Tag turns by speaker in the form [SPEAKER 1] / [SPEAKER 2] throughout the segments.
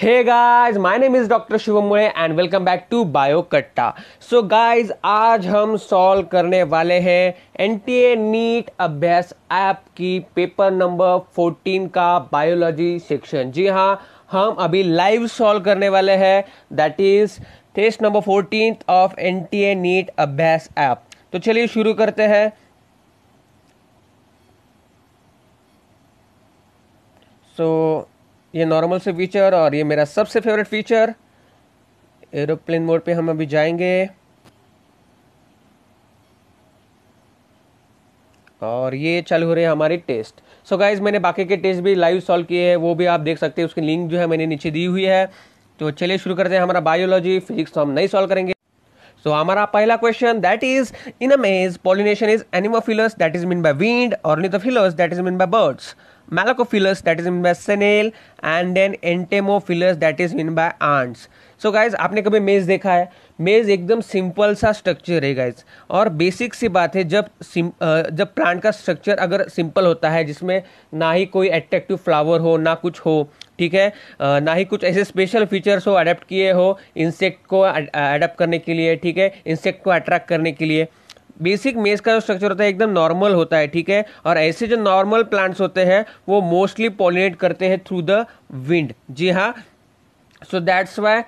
[SPEAKER 1] Hey guys my name is doctor Shivam Mude and welcome back to bio Katta so guys आज हम solve करने वाले हैं N T A NEET Abhyas app की paper number 14 का बायोलॉजी सेक्शन जी हाँ हम अभी लाइव सॉल्व करने वाले हैं that is test number 14 of N T A NEET Abhyas app तो चलिए शुरू करते हैं सो so, ये नॉर्मल से फीचर और ये मेरा सबसे फेवरेट फीचर एरोप्लेन मोड पे हम अभी जाएंगे और ये चालू हो रहे हैं हमारे टेस्ट सो so गाइज मैंने बाकी के टेस्ट भी लाइव सॉल्व किए हैं वो भी आप देख सकते हैं उसकी लिंक जो है मैंने नीचे दी हुई है तो चलिए शुरू करते हैं हमारा बायोलॉजी फिजिक्स तो हम नहीं सॉल्व करेंगे सो so, हमारा पहला question that is in a maize pollination is anemophilous that is mean by wind और ornithophilous that is mean by birds Malacophyllus that is in by snail and then Entemophilus that is in by ants. So guys आपने कभी मेज़ देखा है मेज़ एकदम simple सा structure है गाइज और बेसिक सी बात है जब सिम जब प्लांट का स्ट्रक्चर अगर सिंपल होता है जिसमें ना ही कोई अट्रैक्टिव फ्लावर हो ना कुछ हो ठीक है ना ही कुछ ऐसे स्पेशल फीचर्स हो अडेप्ट किए हो इंसेक्ट को अडेप्ट करने के लिए ठीक है इंसेक्ट को अट्रैक्ट करने के लिए बेसिक मेज का जो स्ट्रक्चर होता है एकदम नॉर्मल होता है ठीक है और ऐसे जो नॉर्मल प्लांट्स होते हैं वो मोस्टली पॉलिनेट करते हैं थ्रू द विंड जी हाँ सो दैट्स वाई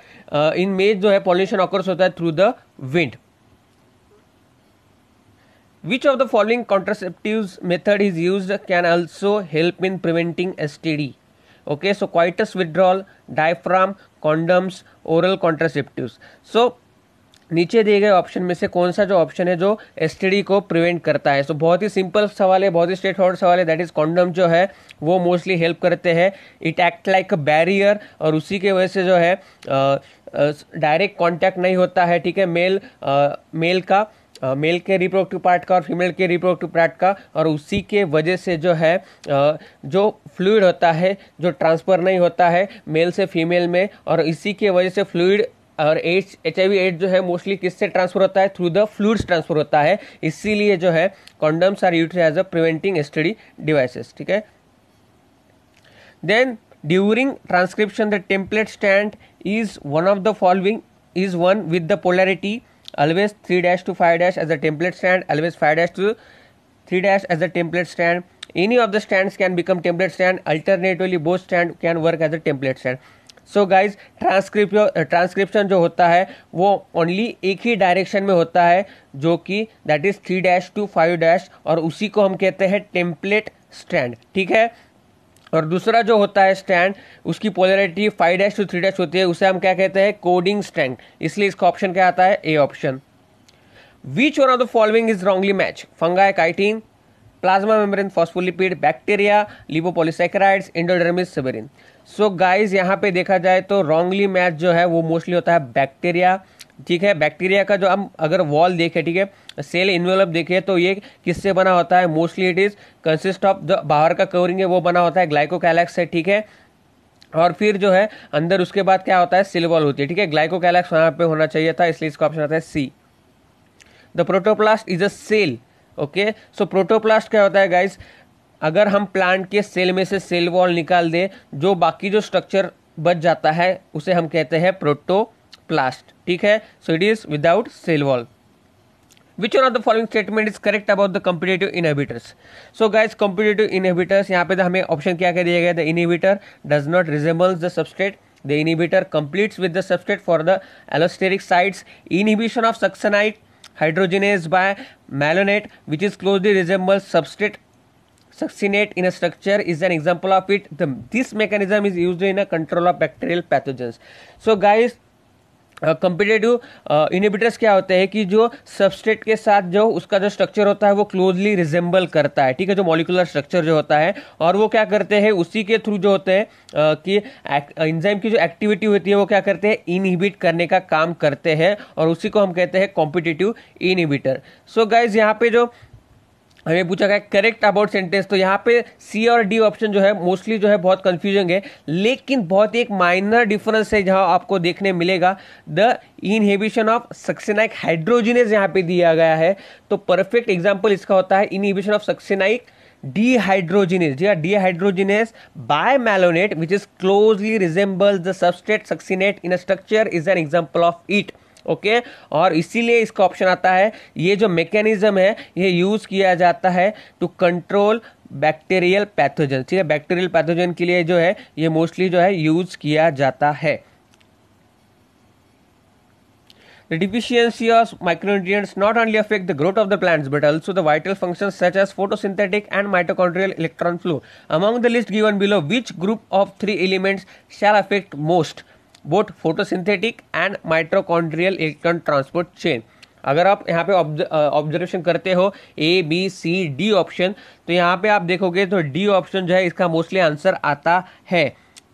[SPEAKER 1] इन मेज जो है पॉलिनेशन ऑकर्स होता है through the wind which of the following contraceptive method is use can also help in preventing S T D okay so coitus withdrawal diaphragm condoms oral contraceptive so नीचे दिए गए option में से कौन सा जो ऑप्शन है जो एस को प्रिवेंट करता है सो so, बहुत ही सिंपल सवाल है बहुत ही स्ट्रेट फॉर्ड सवाल है दैट इज कॉन्डम जो है वो मोस्टली हेल्प करते हैं it act like a barrier और उसी के वजह से जो है डायरेक्ट कांटेक्ट नहीं होता है ठीक है मेल मेल का मेल के रिप्रोडक्टिव पार्ट का और फीमेल के रिप्रोडक्टिव पार्ट का और उसी के वजह से जो है जो फ्लूड होता है जो ट्रांसफ़र नहीं होता है मेल से फीमेल में और इसी के वजह से फ्लूड और AIDS H I V AIDS जो है मोस्टली किससे ट्रांसफर होता है थ्रू द फ्लूड्स ट्रांसफर होता है इसीलिए जो है condoms are use as a preventing study devices ठीक है then during transcription the template stand is one of the following is one with the polarity always three dash to five dash as a template stand always five dash to three dash as a template stand any of the stand can become template stand alternatively both stand can work as a template stand so guys ट्रांसक्रिप transcription जो होता है वो only एक ही direction में होता है जो कि that is three dash to five dash और उसी को हम कहते हैं टेम्पलेट स्टैंड ठीक है और दूसरा जो होता है स्टैंड उसकी polarity five dash to three dash होती है उसे हम क्या कहते हैं कोडिंग स्टैंड इसलिए इसका ऑप्शन क्या आता है A option which one of the following is wrongly match fungi chitin plasma membrane phospholipid bacteria lipopolysaccharides endodermis suberin so guys यहाँ पे देखा जाए तो रॉन्गली मैच जो है वो मोस्टली होता है बैक्टीरिया ठीक है बैक्टीरिया का जो हम अगर वॉल देखें ठीक है सेल इन्वेलप देखें तो ये किससे बना होता है mostly it is consist of जो बाहर का कवरिंग है वो बना होता है ग्लाइकोकैलेक्स से ठीक है और फिर जो है अंदर उसके बाद क्या होता है सिलवॉल होती है ठीक है ग्लाइकोकैलेक्स वहाँ पे होना चाहिए था इसलिए इसका ऑप्शन आता है C the protoplast is a cell okay so protoplast क्या होता है गाइज अगर हम प्लांट के सेल में से सेल वॉल निकाल दें जो बाकी जो स्ट्रक्चर बच जाता है उसे हम कहते हैं प्रोटोप्लास्ट ठीक है so it is without cell wall which on of the following statement is correct about the competitive inhibitors so guys competitive inhibitors यहाँ पे तो हमें ऑप्शन क्या क्या दिया गया the inhibitor does not resembles the substrate the inhibitor completes with the substrate for the allosteric sides inhibition of succinate hydrogenase by malonate which is closely resemble substrate succinate in a structure is an example of it. The, this mechanism is used in a control of bacterial pathogens. So guys, competitive uh, inhibitors uh, क्या होते हैं कि जो substrate के साथ जो उसका जो स्ट्रक्चर होता है वो क्लोजली रिजेंबल करता है ठीक है जो मॉलिकुलर स्ट्रक्चर जो होता है और वो क्या करते हैं उसी के थ्रू जो होते हैं uh, कि एंजाइम की जो एक्टिविटी होती है वो क्या करते हैं इनहिबिट करने का काम करते हैं और उसी को हम कहते हैं कॉम्पिटेटिव इनिबिटर सो गाइज यहाँ पे जो uh, हमें पूछा गया करेक्ट अबाउट सेंटेंस तो यहाँ पे सी और डी ऑप्शन जो है मोस्टली जो है बहुत कंफ्यूजिंग है लेकिन बहुत ही एक माइनर डिफरेंस है जहाँ आपको देखने मिलेगा द इनहेबिशन ऑफ सक्सेनाइक हाइड्रोजिनेस यहाँ पे दिया गया है तो परफेक्ट एग्जाम्पल इसका होता है inhibition of succinic dehydragenase dehydrogenase by malonate which is closely resemble the substrate succinate in a structure is an example of it okay okay? और इसीलिए इसका ऑप्शन आता है ये जो मैकेनिज्म है ये यूज़ किया जाता है टू कंट्रोल बैक्टीरियल पैथोजन ठीक है बैक्टीरियल पैथोजन के लिए जो है ये मोस्टली जो है यूज़ किया जाता है The deficiency of micronutrients not only affect the growth of the plants but also the vital functions such as photosynthetic and mitochondrial electron flow. Among the list given below, which group of three elements shall affect most? Both photosynthetic and mitochondrial electron transport chain अगर आप यहाँ पे observation करते हो A B C D option तो यहाँ पे आप देखोगे तो डी ऑप्शन जो है इसका मोस्टली आंसर आता है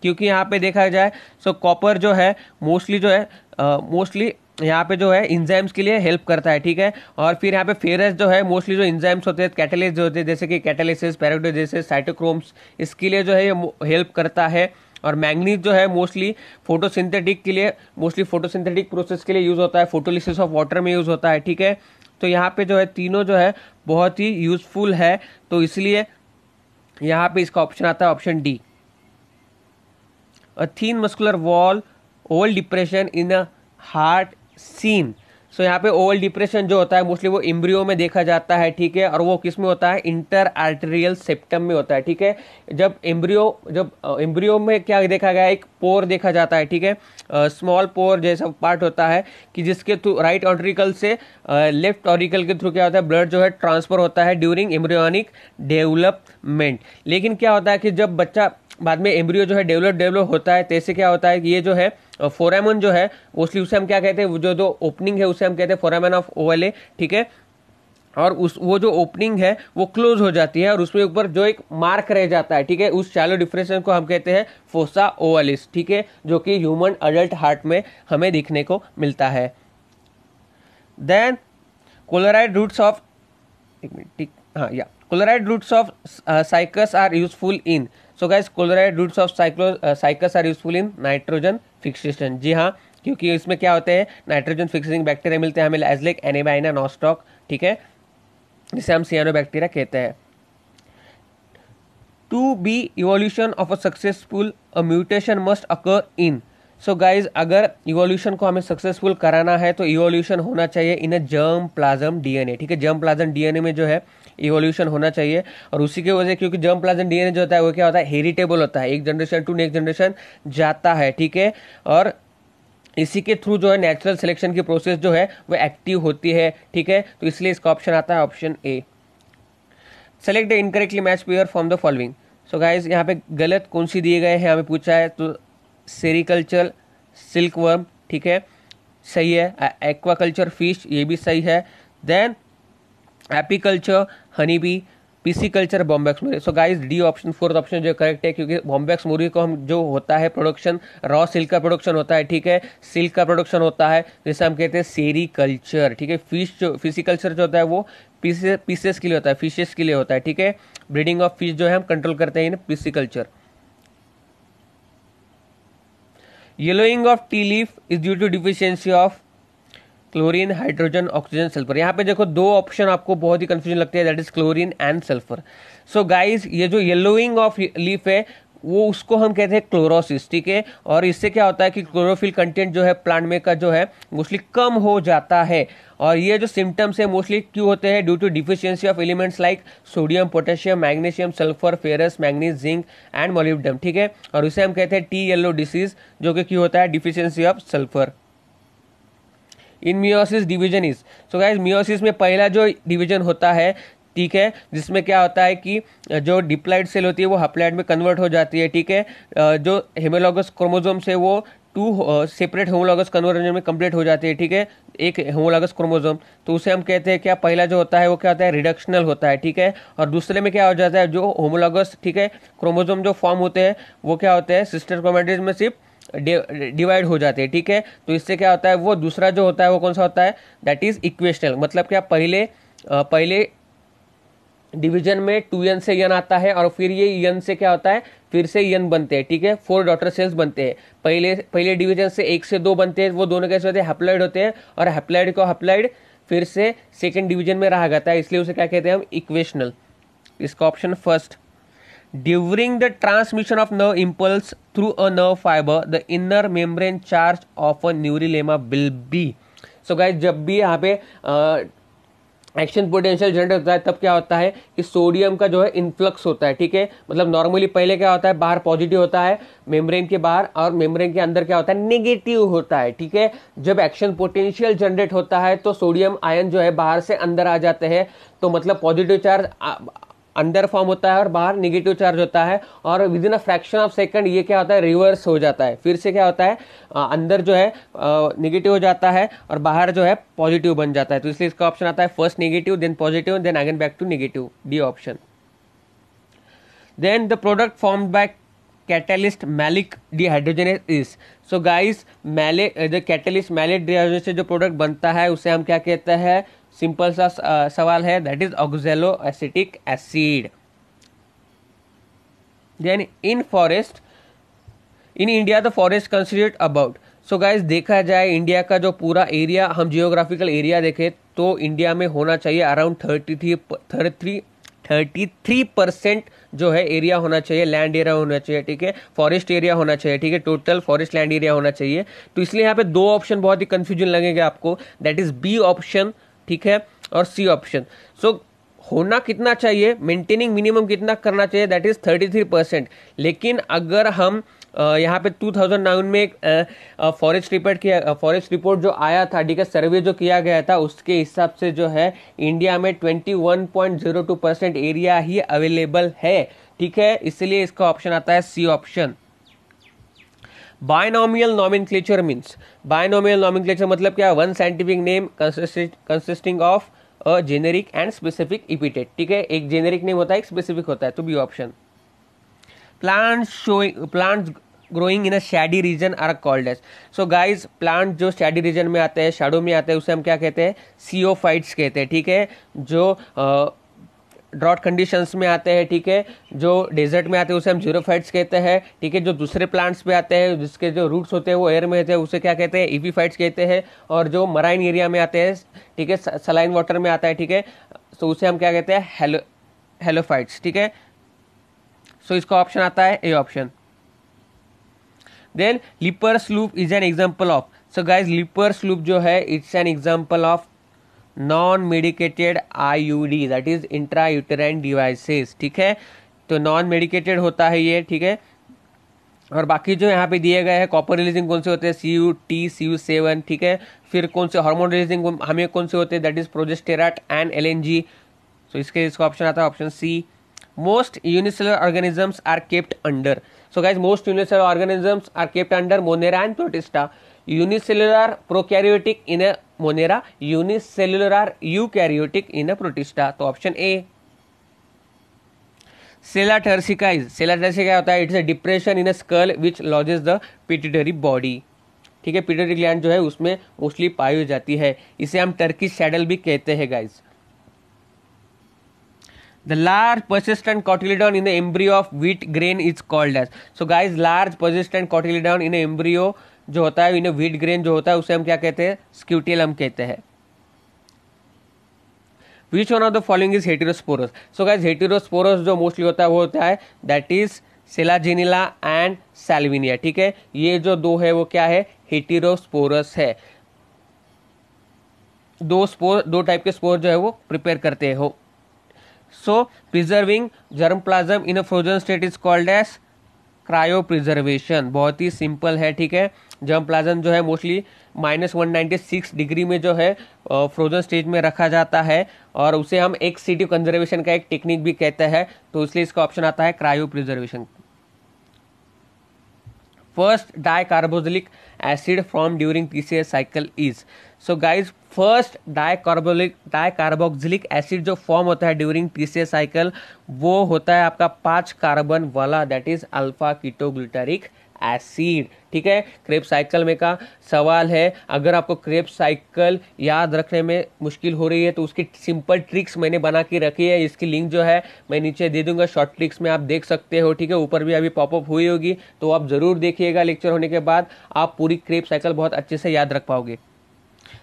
[SPEAKER 1] क्योंकि यहाँ पे देखा जाए सो कॉपर जो है मोस्टली जो है मोस्टली यहाँ पे जो है इंजाइम्स के लिए हेल्प करता है ठीक है और फिर यहाँ पे फेरस जो है मोस्टली जो इंजाइम्स होते हैं कैटेलिस्ट होते हैं जैसे कि कैटेलिसिस पैराडोजेसिस साइटोक्रोम्स इसके लिए जो है ये हेल्प करता है और मैंगनीज जो है मोस्टली फोटोसिंथेटिक के लिए मोस्टली फोटोसिंथेटिक प्रोसेस के लिए यूज़ होता है फोटोलिसिस ऑफ वाटर में यूज़ होता है ठीक है तो यहाँ पे जो है तीनों जो है बहुत ही यूज़फुल है तो इसलिए यहाँ पे इसका ऑप्शन आता है option D a thin muscular wall old depression in a heart seen so यहाँ पे ओवल डिप्रेशन जो होता है मोस्टली वो इम्ब्रियो में देखा जाता है ठीक है और वो किस में होता है इंटर आर्टेरियल सेप्टम में होता है ठीक है जब इम्ब्रियो जब इम्ब्रियो में क्या देखा गया एक पोर देखा जाता है ठीक है स्मॉल पोर जैसा पार्ट होता है कि जिसके थ्रू राइट ऑर्ट्रिकल से लेफ्ट ऑर्टिकल के थ्रू क्या होता है ब्लड जो है ट्रांसफर होता है ड्यूरिंग इम्ब्रियोनिक डेवलपमेंट लेकिन क्या होता है कि जब बच्चा बाद में एम्ब्रियो जो है डेवलप डेवलप होता है तेज तो से क्या होता है कि ये जो है फोरामन जो है मोस्टली उसे हम क्या कहते हैं जो जो ओपनिंग है उसे हम कहते हैं फोरामन ऑफ ओवले ठीक है और उस वो जो ओपनिंग है वो क्लोज हो जाती है और उसमें ऊपर जो एक मार्क रह जाता है ठीक है उस शैलो डिफ्रेशन को हम कहते हैं फोसा ओवलिस ठीक है जो कि ह्यूमन अडल्ट हार्ट में हमें देखने को मिलता है देन कोलोराइड रूट्स ऑफ एक मिनट ठीक हाँ या coralloid roots of cycas are useful in so guys coralloid roots of cyclo cycas are useful in nitrogen fixation जी हाँ क्योंकि इसमें क्या होते हैं नाइट्रोजन फिक्सिंग बैक्टीरिया मिलते हैं हमें एजलिक एनेबाइना नॉस्टॉक ठीक है जिसे हम सियानो बैक्टीरिया कहते हैं to be evolution of a successful a mutation must occur in so so guys अगर इवोल्यूशन को हमें सक्सेसफुल कराना है तो इवोल्यूशन होना चाहिए in a germ plasm DNA ठीक है जर्म प्लाज्म डीएनए में जो है इवोल्यूशन होना चाहिए और उसी के वजह क्योंकि जर्म प्लाज्म डीएनए जो होता है वो क्या होता है हेरिटेबल होता है एक जनरेशन टू नेक्स्ट जनरेशन जाता है ठीक है और इसी के थ्रू जो है नेचुरल सिलेक्शन की प्रोसेस जो है वो एक्टिव होती है ठीक है तो इसलिए इसका ऑप्शन आता है option A select the incorrectly match player from the following so guys यहाँ पे गलत कौन सी दिए गए हैं हमें पूछा है तो सेरिकल्चर सिल्क वर्म ठीक है सही है एक्वाकल्चर फिश ये भी सही है then apiculture honey bee pisciculture bombyx mori so guys D option fourth option जो करेक्ट है क्योंकि बॉम्बेक्स मोरी को हम जो होता है प्रोडक्शन रॉ सिल्क का प्रोडक्शन होता है ठीक है सिल्क का प्रोडक्शन होता है जैसे हम कहते हैं सेरी कल्चर ठीक है फिश जो फिशी कल्चर जो होता है वो पीसे पीसेस के लिए होता है फिशेस के लिए होता है ठीक है ब्रीडिंग ऑफ फिश जो है हम कंट्रोल करते हैं in pisciculture yellowing of tea leaf is due to deficiency of chlorine hydrogen oxygen sulphur यहाँ पे देखो दो ऑप्शन आपको बहुत ही कंफ्यूजन लगते हैं that is chlorine and sulphur so guys ये जो येलोइंग ऑफ लीफ है वो उसको हम कहते हैं क्लोरोसिस ठीक है और इससे क्या होता है कि क्लोरोफिल कंटेंट जो है प्लांट में का जो है मोस्टली कम हो जाता है और ये जो सिम्टम्स है मोस्टली क्यों होते हैं due to deficiency of elements like sodium potassium magnesium sulphur ferrous manganese zinc and molybdenum ठीक है और उसे हम कहते हैं टी येलो डिसीज जो कि क्यों होता है deficiency of sulphur in meiosis division is so guys meiosis में पहला जो डिवीजन होता है ठीक है जिसमें क्या होता है कि जो डिप्लाइड सेल होती है वो हप्लाइड में कन्वर्ट हो जाती है ठीक है जो हेमोलॉगस क्रोमोजोम से वो टू सेपरेट होमोलॉगस कन्वर्जन में कंप्लीट हो जाती है ठीक है एक होमोलॉगस क्रोमोजोम तो उसे हम कहते हैं क्या पहला जो होता है वो क्या होता है रिडक्शनल होता है ठीक है और दूसरे में क्या हो जाता है जो होमोलॉगस ठीक है क्रोमोजोम जो फॉर्म होते हैं वो क्या होते हैं सिस्टर क्रोमेटिड में सिर्फ डिवाइड हो जाते हैं ठीक है तो इससे क्या होता है वो दूसरा जो होता है वो कौन सा होता है दैट इज इक्वेशनल मतलब क्या पहले पहले डिवीजन में टू एन से यन आता है और फिर ये यन से क्या होता है फिर से यन बनते हैं ठीक है फोर डॉटर सेल्स बनते हैं पहले पहले डिवीजन से एक से दो बनते हैं वो दोनों कैसे होते हैं हेप्लाइड होते हैं और हेप्लाइड को हेप्लाइड फिर से सेकेंड डिवीजन में रहा जाता है इसलिए उसे क्या कहते हैं हम इक्वेशनल इसका option first during the transmission of nerve impulse through a nerve fibre the inner membrane charge of a neurilemma will be so guys जब भी यहाँ पे एक्शन पोटेंशियल जनरेट होता है तब क्या होता है कि सोडियम का जो है इन्फ्लक्स होता है ठीक है मतलब नॉर्मली पहले क्या होता है बाहर पॉजिटिव होता है मेम्ब्रेन के बाहर और मेम्ब्रेन के अंदर क्या होता है नेगेटिव होता है ठीक है जब एक्शन पोटेंशियल जनरेट होता है तो सोडियम आयन जो है बाहर से अंदर आ जाते हैं तो मतलब पॉजिटिव चार्ज अंदर फॉर्म होता है और बाहर निगेटिव चार्ज होता है और within a fraction of second ये क्या होता है रिवर्स हो जाता है फिर से क्या होता है अंदर जो है निगेटिव हो जाता है और बाहर जो है पॉजिटिव बन जाता है तो इसलिए इसका ऑप्शन आता है first negative then positive then again back to negative D option then the product form by catalyst malic dehydrogenase is so guys मैले the catalyst malic dehydrogenase से जो प्रोडक्ट बनता है उसे हम क्या कहते हैं सिंपल सा uh, सवाल है that is oxaloacetic acid then in forest in India the forest considered about so guys देखा जाए इंडिया का जो पूरा एरिया हम जियोग्राफिकल एरिया देखें तो इंडिया में होना चाहिए around thirty three thirty three 33 percent जो है एरिया होना चाहिए लैंड एरिया होना चाहिए ठीक है फॉरेस्ट एरिया होना चाहिए ठीक है टोटल फॉरेस्ट लैंड एरिया होना चाहिए तो इसलिए यहाँ पे दो ऑप्शन बहुत ही कंफ्यूजन लगेगा आपको दैट इज बी ऑप्शन ठीक है और सी ऑप्शन सो होना कितना चाहिए मेंटेनिंग मिनिमम कितना करना चाहिए दैट इज 33 परसेंट लेकिन अगर हम यहाँ पे 2009 में एक फॉरेस्ट रिपोर्ट किया फॉरेस्ट रिपोर्ट जो आया था ठीक है सर्वे जो किया गया था उसके हिसाब से जो है इंडिया में 21.02 परसेंट एरिया ही अवेलेबल है ठीक है इसलिए इसका ऑप्शन आता है C option binomial nomenclature means binomial nomenclature मतलब क्या one scientific name consisting of a generic and specific epithet ठीक है एक जेनेरिक नेम होता है एक स्पेसिफिक होता है तो B option plants showing plants growing in a shady region are called as so guys plant जो शेडी रीजन में आते हैं शेडो में आते हैं उसे हम क्या कहते हैं सीओ फाइट्स कहते हैं ठीक है जो ड्रॉट कंडीशंस में आते हैं ठीक है जो डेजर्ट में आते हैं उसे हम जीरो फाइट्स कहते हैं ठीक है जो दूसरे प्लांट्स पे आते हैं जिसके जो रूट्स होते हैं वो एयर में होते हैं उसे क्या कहते हैं फाइट्स कहते हैं और जो मराइन एरिया में आते हैं ठीक है सलाइन वाटर में आता है ठीक है तो उसे हम क्या कहते हैं हेलो हेलोफाइट्स ठीक है सो इसका ऑप्शन आता है A option then Lippes loop is an example of so guys Lippes loop जो है it's an example of non medicated I U D that is intra uterine devices ठीक है तो नॉन मेडिकेटेड होता है ये ठीक है और बाकी जो यहाँ पे दिए गए हैं कॉपर रिलीजिंग कौन से होते हैं C U T C U seven ठीक है फिर कौन से हार्मोन रिलीजिंग हमें कौन से होते हैं that is progestasert and L N G so इसके इसका ऑप्शन आता है option C most unicellular organisms are kept under So guys, most unicellular organisms are kept under Monera and Protista. Unicellular prokaryotic in a Monera, unicellular are eukaryotic in a Protista. तो option A sella turcica is sella turcica क्या होता है it's a depression in a skull which lodges the pituitary body ठीक है pituitary gland जो है उसमें mostly पाई जाती है इसे हम टर्की सैडल भी कहते हैं guys the large persistent cotyledon in the embryo of wheat grain is called as so guys large persistent cotyledon in embryo जो होता है इन्हें व्हीट ग्रेन जो होता है उसे हम क्या कहते हैं स्क्यूटियल हम कहते हैं which one of the following is heterosporous so guys heterosporous जो मोस्टली होता है वो होता है that is Selaginella and Salvinia ठीक है ये जो दो है वो क्या है हेटेरोस्पोरस है दो स्पोर दो टाइप के स्पोर जो है वो प्रिपेयर करते हो So, preserving germplasm in a frozen state is called as cryopreservation बहुत ही सिंपल है ठीक है जर्म प्लाज्म जो है mostly minus one ninety six degree में जो है फ्रोजन स्टेज में रखा जाता है और उसे हम एक सिटी कंजर्वेशन का एक टेक्निक भी कहते हैं तो इसलिए इसका ऑप्शन आता है cryopreservation first dicarboxylic acid form during PCS cycle is so guys first dicarbolic dicarboxylic acid जो फॉर्म होता है ड्यूरिंग टीसीए साइकिल वो होता है आपका पांच कार्बन वाला that is alpha ketoglutaric acid ठीक है क्रेप साइकिल में का सवाल है अगर आपको क्रेप साइकिल याद रखने में मुश्किल हो रही है तो उसकी सिंपल ट्रिक्स मैंने बना के रखी है इसकी लिंक जो है मैं नीचे दे दूंगा शॉर्ट ट्रिक्स में आप देख सकते हो ठीक है ऊपर भी अभी पॉपअप हुई होगी तो आप ज़रूर देखिएगा लेक्चर होने के बाद आप पूरी क्रेप साइकिल बहुत अच्छे से याद रख पाओगे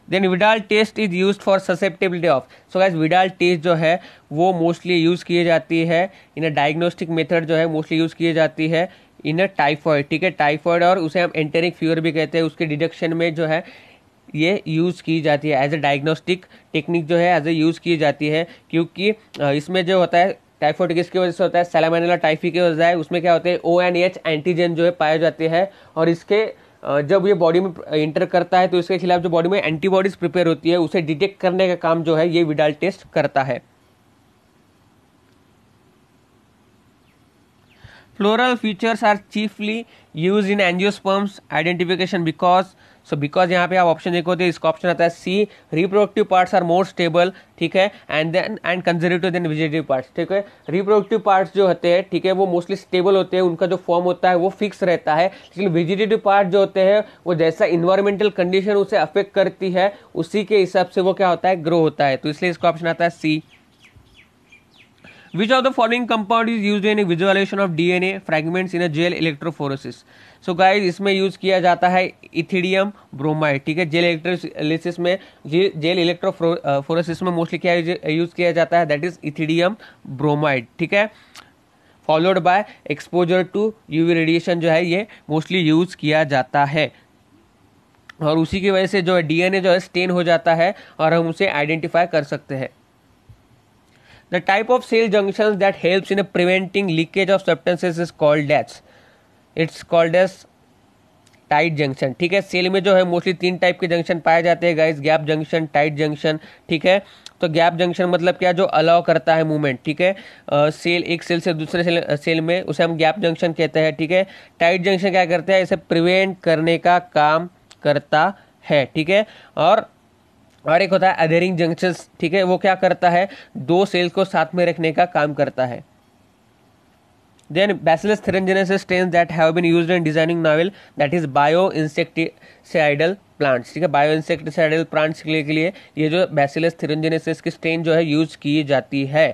[SPEAKER 1] then Widal test is use for susceptibility of so guys Widal test जो है वो मोस्टली यूज़ किए जाती है इन अ डायग्नोस्टिक मेथड जो है मोस्टली यूज़ किए जाती है इन अ टाइफॉइड ठीक है टाइफॉइड और उसे हम एंटेरिक फीवर भी कहते हैं उसके डिडक्शन में जो है ये यूज़ की जाती है एज अ डायग्नोस्टिक टेक्निक जो है एज ए यूज़ की जाती है क्योंकि इसमें जो होता है टाइफॉइड किसकी वजह से होता है सेलामेनोला टाइफी की वजह है उसमें क्या होता है ओ एन एच एंटीजन जो है पाया जाते हैं और इसके जब ये बॉडी में इंटर करता है तो इसके खिलाफ जो बॉडी में एंटीबॉडीज प्रिपेयर होती है उसे डिटेक्ट करने का काम जो है ये विडाल टेस्ट करता है floral features are chiefly use in angiosperms identification because so because यहाँ पे आप ऑप्शन देखो तो इसका ऑप्शन आता है C reproductive parts are more stable ठीक है and then and conservative then vegetative parts ठीक है रिप्रोडक्टिव पार्ट्स जो होते हैं ठीक है वो मोस्टली स्टेबल होते हैं उनका जो फॉर्म होता है वो फिक्स रहता है लेकिन विजिटेटिव पार्ट जो होते हैं वो जैसा इन्वायरमेंटल कंडीशन उसे अफेक्ट करती है उसी के हिसाब से वो क्या होता है ग्रो होता है तो इसलिए इसका ऑप्शन आता है C Which of the following compound is used in visualization of DNA fragments in a gel electrophoresis? So so इसमें यूज़ किया जाता है इथिडियम ब्रोमाइड ठीक है जेल इलेक्ट्रोलिसिस में जेल इलेक्ट्रोफोरोसिस में मोस्टली क्या यूज़ किया जाता है दैट इज इथिडियम ब्रोमाइड ठीक है followed by exposure to UV radiation जो है ये मोस्टली यूज़ किया जाता है और उसी की वजह से जो है डीएनए जो है स्टेन हो जाता है और हम उसे आइडेंटिफाई कर सकते हैं The type of seal junctions that helps in a preventing leakage of substances is called as it's called as tight junction ठीक है सेल में जो है मोस्टली तीन टाइप के जंक्शन पाए जाते हैं guys gap junction tight junction ठीक है तो गैप जंक्शन मतलब क्या जो अलाउ करता है मूवमेंट ठीक है आ, सेल एक सेल से दूसरे सेल सेल में उसे हम गैप जंक्शन कहते हैं ठीक है टाइट जंक्शन क्या करते हैं इसे प्रिवेंट करने का काम करता है ठीक है और और एक होता है अधेरिंग जंक्शन ठीक है वो क्या करता है दो सेल्स को साथ में रखने का काम करता है then Bacillus thuringiensis strain that have been used in designing novel that is bio insecticidal plants ठीक है बायो इंसेक्टिसाइडल प्लांट्स के लिए के लिए ये जो बैसिलस थेरेंजेनेसिस की स्टेन जो है यूज की जाती है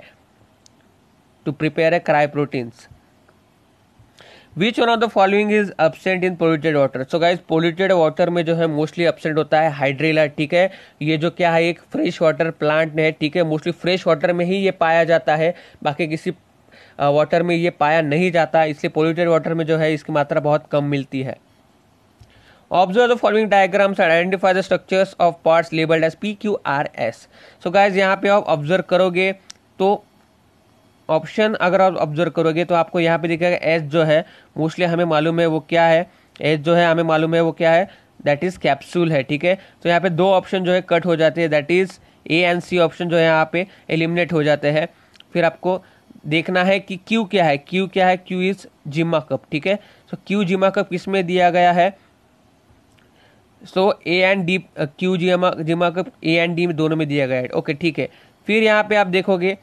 [SPEAKER 1] to prepare a cry proteins which one of the following is absent in polluted water so guys polluted water में जो है मोस्टली अपसेंट होता है हाइड्रेला ठीक है ये जो क्या है एक फ्रेश वाटर प्लांट है ठीक है मोस्टली फ्रेश वाटर में ही ये पाया जाता है बाकी किसी वाटर में ये पाया नहीं जाता इसलिए पोल्यूटेड वाटर में जो है इसकी मात्रा बहुत कम मिलती है observe the following diagrams identify the structures of parts labelled as P Q R S so guys यहाँ पे आप ऑब्जर्व करोगे तो ऑप्शन अगर आप ऑब्जर्व करोगे तो आपको यहाँ पे दिखेगा एच जो है मोस्टली हमें मालूम है वो क्या है एच जो है हमें मालूम है वो क्या है दैट इज़ कैप्सूल है ठीक है तो यहाँ पे दो ऑप्शन जो है कट हो जाते हैं that is A and C option जो है यहाँ पे एलिमिनेट हो जाते हैं फिर आपको देखना है कि क्यू क्या है क्यू क्या है क्यू इज जिमा कप ठीक है सो क्यू जिमा कप किस में दिया गया है so A and D Q जिमा जिमा कप ए एंड डी दोनों में दिया गया है ओके ठीक है फिर यहाँ पे आप देखोगे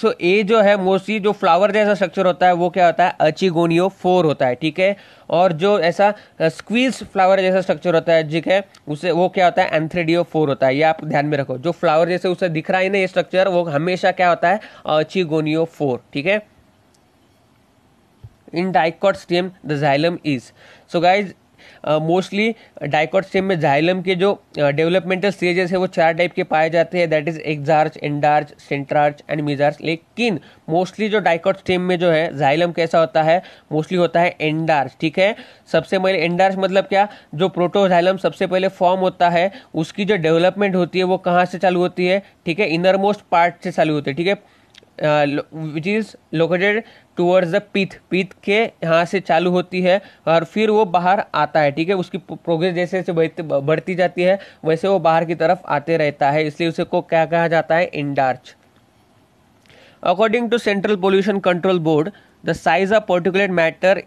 [SPEAKER 1] सो so, ए जो है मोस्टली जो फ्लावर जैसा स्ट्रक्चर होता है वो क्या होता है अचीगोनियो फोर होता है ठीक है और जो ऐसा स्क्वीज फ्लावर जैसा स्ट्रक्चर होता है ठीक है उसे वो क्या होता है एंथ्रेडियो फोर होता है ये आप ध्यान में रखो जो फ्लावर जैसे उसे दिख रहा है ना ये स्ट्रक्चर वो हमेशा क्या होता है अचीगोनियो फोर ठीक है in dicot stem the xylem is so guys mostly dicot stem में जाइलम के जो डेवलपमेंटल स्टेजेस है वो चार टाइप के पाए जाते हैं that is exarch endarch centrarch and mesarch लेकिन मोस्टली जो डाइकॉट स्टेम में जो है जाइलम कैसा होता है मोस्टली होता है एंडार्च ठीक है सबसे पहले एंडार्च मतलब क्या जो प्रोटोजाइलम सबसे पहले फॉर्म होता है उसकी जो डेवलपमेंट होती है वो कहाँ से चालू होती है ठीक है इनर मोस्ट पार्ट से चालू होती है ठीक है which is located towards the pith pith के यहाँ से चालू होती है और फिर वो बाहर आता है ठीक है उसकी प्रोग्रेस जैसे जैसे बढ़ती जाती है वैसे वो बाहर की तरफ आते रहता है इसलिए उसे को क्या कहा जाता है endarch according to central pollution control board the size of particular matter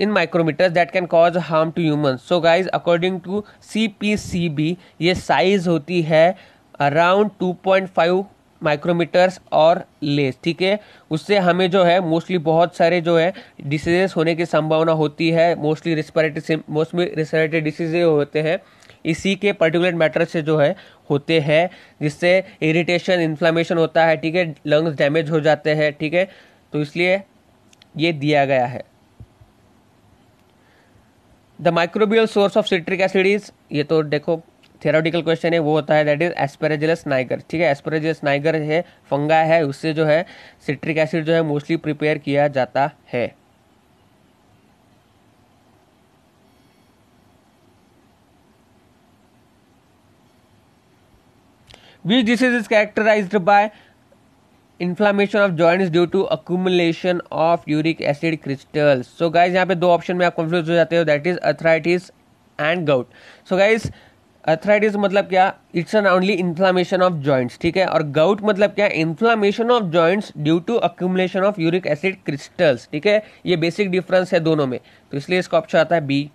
[SPEAKER 1] in micrometres that can cause harm to human so guys according to C P C B ये साइज होती है around two point five micrometres और less ठीक है उससे हमें जो है मोस्टली बहुत सारे जो है डिसीजेस होने की संभावना होती है mostly respiratory mostly respiratory diseases होते हैं इसी के पर्टिकुलर मैटर से जो है होते हैं जिससे इरिटेशन इन्फ्लामेशन होता है ठीक है लंग्स डैमेज हो जाते हैं ठीक है तो इसलिए ये दिया गया है the microbial source of citric acid is ये तो देखो थेराटिकल क्वेश्चन है वो होता है दैट इज एस्पेरेजिलस नाइगर ठीक है एस्पेरेजिलस नाइगर है फंगा है उससे जो है सिट्रिक एसिड जो है मोस्टली प्रिपेयर किया जाता है which disease is characterise by inflammation of joints due to accumulation of uric acid crystals so guys यहाँ पे दो ऑप्शन में आप कंफ्यूज हो जाते हो that is arthritis and gout so guys arthritis मतलब क्या it's an only inflammation of joints ठीक है और गाउट मतलब क्या inflammation of joints due to accumulation of uric acid crystals ठीक है ये बेसिक डिफरेंस है दोनों में तो इसलिए इसका ऑप्शन आता है B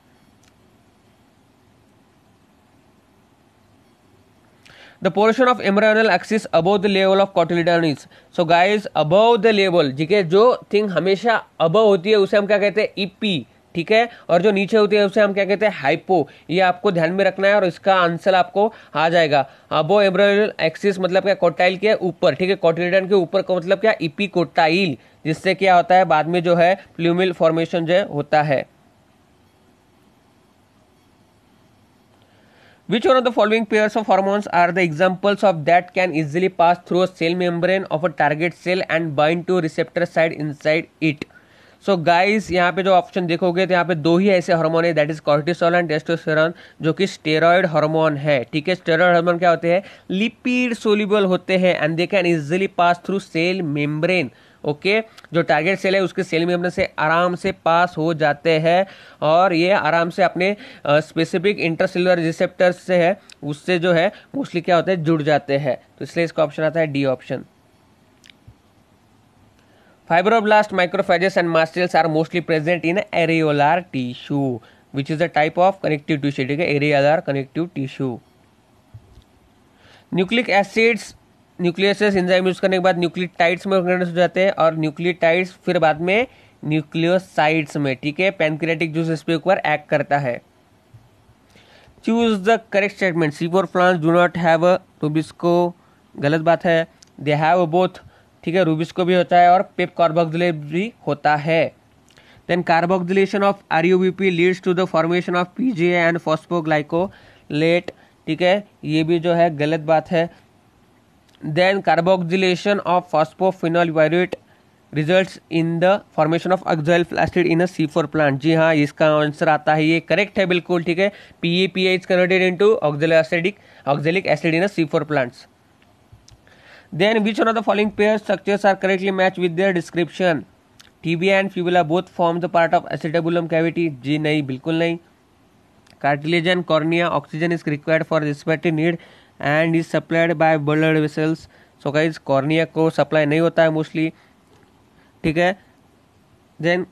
[SPEAKER 1] the portion of emeronal axis above the level of cotyledon so guys guys the level level ठीक है जो थिंग हमेशा अबव होती है उसे हम क्या कहते हैं ईपी e ठीक है और जो नीचे होती है उसे हम क्या कहते हैं हाइपो ये आपको ध्यान में रखना है और इसका आंसर आपको आ जाएगा अबो एब्रोल एक्सिस मतलब क्या कोटाइल के ऊपर ठीक है कोटिडन के ऊपर का मतलब क्या इपी कोटाइल जिससे क्या होता है बाद में जो है प्लूमिल फॉर्मेशन जो होता है Which one of the following pairs of hormones are the examples of that can easily pass through a cell membrane of a target cell and bind to receptor site inside it? So guys यहाँ पे जो option देखोगे तो यहाँ पे दो ही ऐसे hormone है that is cortisol and testosterone जो कि स्टेरॉयड हार्मोन है ठीक है स्टेरॉयड हार्मोन क्या होते हैं लिपिड सोल्यूबल होते हैं and they can easily pass through cell membrane okay okay, जो टारगेट सेल है उसके सेल में अपने से आराम से पास हो जाते हैं और ये आराम से अपने स्पेसिफिक इंटरसेलुलर रिसेप्टर्स से है उससे जो है मोस्टली क्या होता है जुड़ जाते हैं तो इसलिए इसका ऑप्शन आता है D option Fibroblast macrophages and mast cells are mostly present in areolar tissue, which is a type of connective tissue. ठीक है areolar connective tissue. Nucleic acids nucleus enzyme use करने के बाद न्यूक्लियोटाइड्स में ऑर्गेनाइज हो जाते हैं और न्यूक्लियोटाइड्स फिर बाद में न्यूक्लियोसाइड्स में ठीक है पेनक्रेटिक जूस इस पर एक एक्ट करता है choose the correct statement C four plants do not have rubisco गलत बात है दे हैव बोथ ठीक है रूबिस को भी होता है और पेप कार्बोक्सिलेट भी होता है then carboxylation of R U B P leads to the formation of P G and late ठीक है ये भी जो है गलत बात है then carboxylation of phosphophenol pyruvate result in the formation of oxalic acid in a C four plant जी हाँ इसका आंसर आता है ये करेक्ट है बिल्कुल ठीक है P A P as converted in to acidic oxalic acid in a C four plants Then which one of the following pair structures are correctly matched with their description? Tibia and fibula both form the part of acetabulum cavity. ji nahi bilkul nahi cartilage and cornea oxygen is required for respiratory need and is supplied by blood vessels so guys cornea ko supply nahi hota hai mostly theek hai then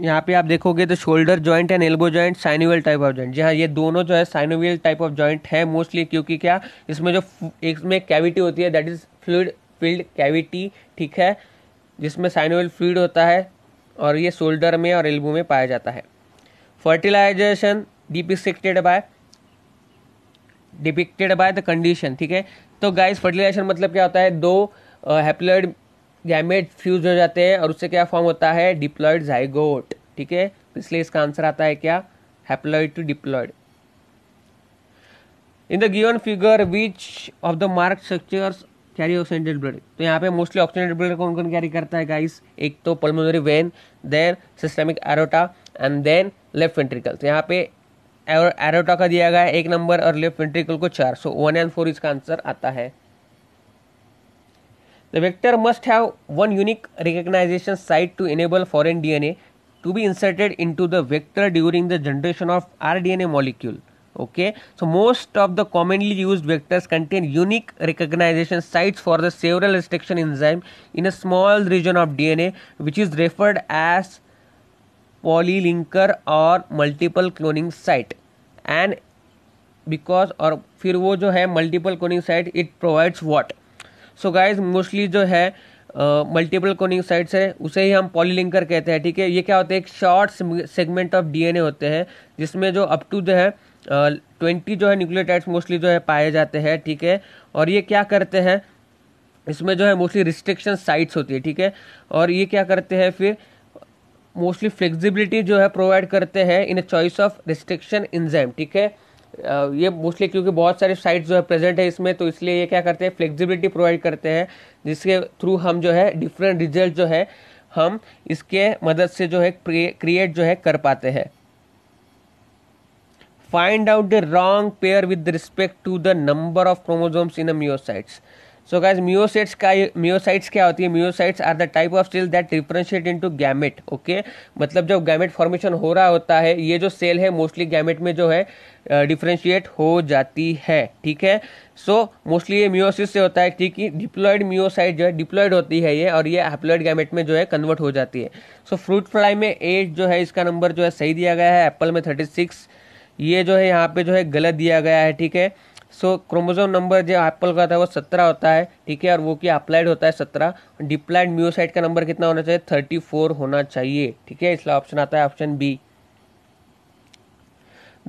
[SPEAKER 1] यहाँ पे आप देखोगे तो shoulder joint and elbow joint synovial type of joint जी हाँ ये दोनों जो है साइनोवियल टाइप ऑफ जॉइंट है मोस्टली क्योंकि क्या इसमें जो इसमें कैविटी होती है that is fluid filled cavity ठीक है जिसमें साइनोवियल फ्लूड होता है और ये शोल्डर में और एल्बो में पाया जाता है fertilisation depicted by depicted by the condition ठीक है तो गाइस फर्टिलाइजेशन मतलब क्या होता है दो हैप्लॉइड गैमेट फ्यूज हो जाते हैं और उससे क्या फॉर्म होता है डिप्लॉयड जाइगोट ठीक है तो इसलिए इसका आंसर आता है क्या haploid to diploid in the given figure which of the mark structures carry oxygenated blood तो यहाँ पे मोस्टली ऑक्सीडेंटेड ब्लड कौन कौन कैरी करता है गाइस एक तो pulmonary vein then systemic aorta and then left ventricle तो यहाँ पे एरोटा का दिया गया है एक नंबर और लेफ्ट वेंट्रिकल को चार सो वन एंड फोर इसका आंसर आता है The vector must have one unique recognition site to enable foreign DNA to be inserted into the vector during the generation of rDNA molecule. Okay, so most of the commonly used vectors contain unique recognition sites for the several restriction enzyme in a small region of DNA, which is referred as polylinker or multiple cloning site. And because or फिर वो जो है multiple cloning site it provides what so guys mostly जो है multiple Koenig sites है उसे ही हम पॉलीलिंकर कहते हैं ठीक है ये क्या होते हैं एक शॉर्ट सेगमेंट ऑफ डीएनए होते हैं जिसमें जो अप टू जो है ट्वेंटी uh, जो है न्यूक्लियोटाइड्स मोस्टली जो है पाए जाते हैं ठीक है और ये क्या करते हैं इसमें जो है मोस्टली रिस्ट्रिक्शन साइट्स होती है ठीक है और ये क्या करते हैं फिर मोस्टली फ्लेक्सिबिलिटी जो है प्रोवाइड करते हैं in choice of restriction enzyme ठीक है ये मोस्टली क्योंकि बहुत सारे साइट्स जो है प्रेजेंट है इसमें तो इसलिए ये क्या करते हैं फ्लेक्सिबिलिटी प्रोवाइड करते हैं जिसके थ्रू हम जो है डिफरेंट रिजल्ट जो है हम इसके मदद से जो है क्रिएट जो है कर पाते हैं find out the wrong pair with respect to the number of chromosomes in a so guys meiocytes का म्योसाइट्स क्या होती है meiocytes are the type of cell that differentiate into gamete okay मतलब जब गैमेट फॉर्मेशन हो रहा होता है ये जो सेल है मोस्टली गैमेट में जो है डिफ्रेंशिएट हो जाती है ठीक है सो so, मोस्टली ये म्योसिस से होता है ठीक है डिप्लॉयड म्योसाइट जो है डिप्लॉयड होती है ये और ये एप्लॉयड गैमेट में जो है कन्वर्ट हो जाती है सो फ्रूट फ्लाई में एट जो है इसका नंबर जो है सही दिया गया है एप्पल में थर्टी सिक्स ये जो है यहाँ पे जो है गलत दिया गया है ठीक है सो क्रोमोजोम नंबर जो एप्पल का था वो सत्रह होता है ठीक है और वो कि अप्लाइड होता है सत्रह डिप्लाइड म्यूसाइट का नंबर कितना होना चाहिए थर्टी फोर होना चाहिए ठीक है इसलिए ऑप्शन आता है option B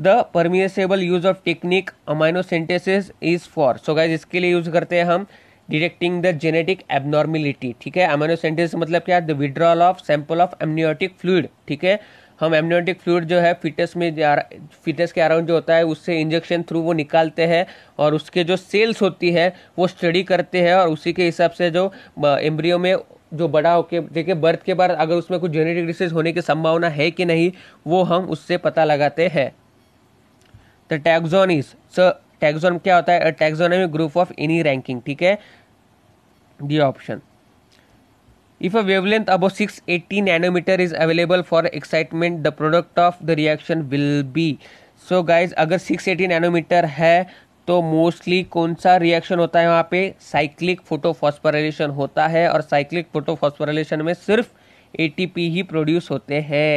[SPEAKER 1] the permissible use of technique amniocentesis is for so guys इसके लिए यूज करते हैं हम डिटेक्टिंग द जेनेटिक एबनॉर्मिलिटी ठीक है अमाइनोसेंटेसिस मतलब क्या है the withdrawal of sample of amniotic fluid ठीक है हम एमनियोटिक फ्लूड जो है फिटस में फिटस के अराउंड जो होता है उससे इंजेक्शन थ्रू वो निकालते हैं और उसके जो सेल्स होती है वो स्टडी करते हैं और उसी के हिसाब से जो एम्ब्रियो में जो बड़ा होके देखिए बर्थ के बाद अगर उसमें कुछ जेनेटिक डिसीज होने की संभावना है कि नहीं वो हम उससे पता लगाते हैं the taxon is so taxon क्या होता है taxonomy group of any ranking ठीक है D option If a wavelength above 680 nanometer is available for excitement, the product of the reaction will be. So guys, अगर 680 nanometer है तो mostly कौन सा रिएक्शन होता है वहाँ पे साइक्लिक फोटोफॉस्फोराइलेशन होता है और साइक्लिक फोटोफॉस्फोराइलेशन में सिर्फ एटीपी ही प्रोड्यूस होते हैं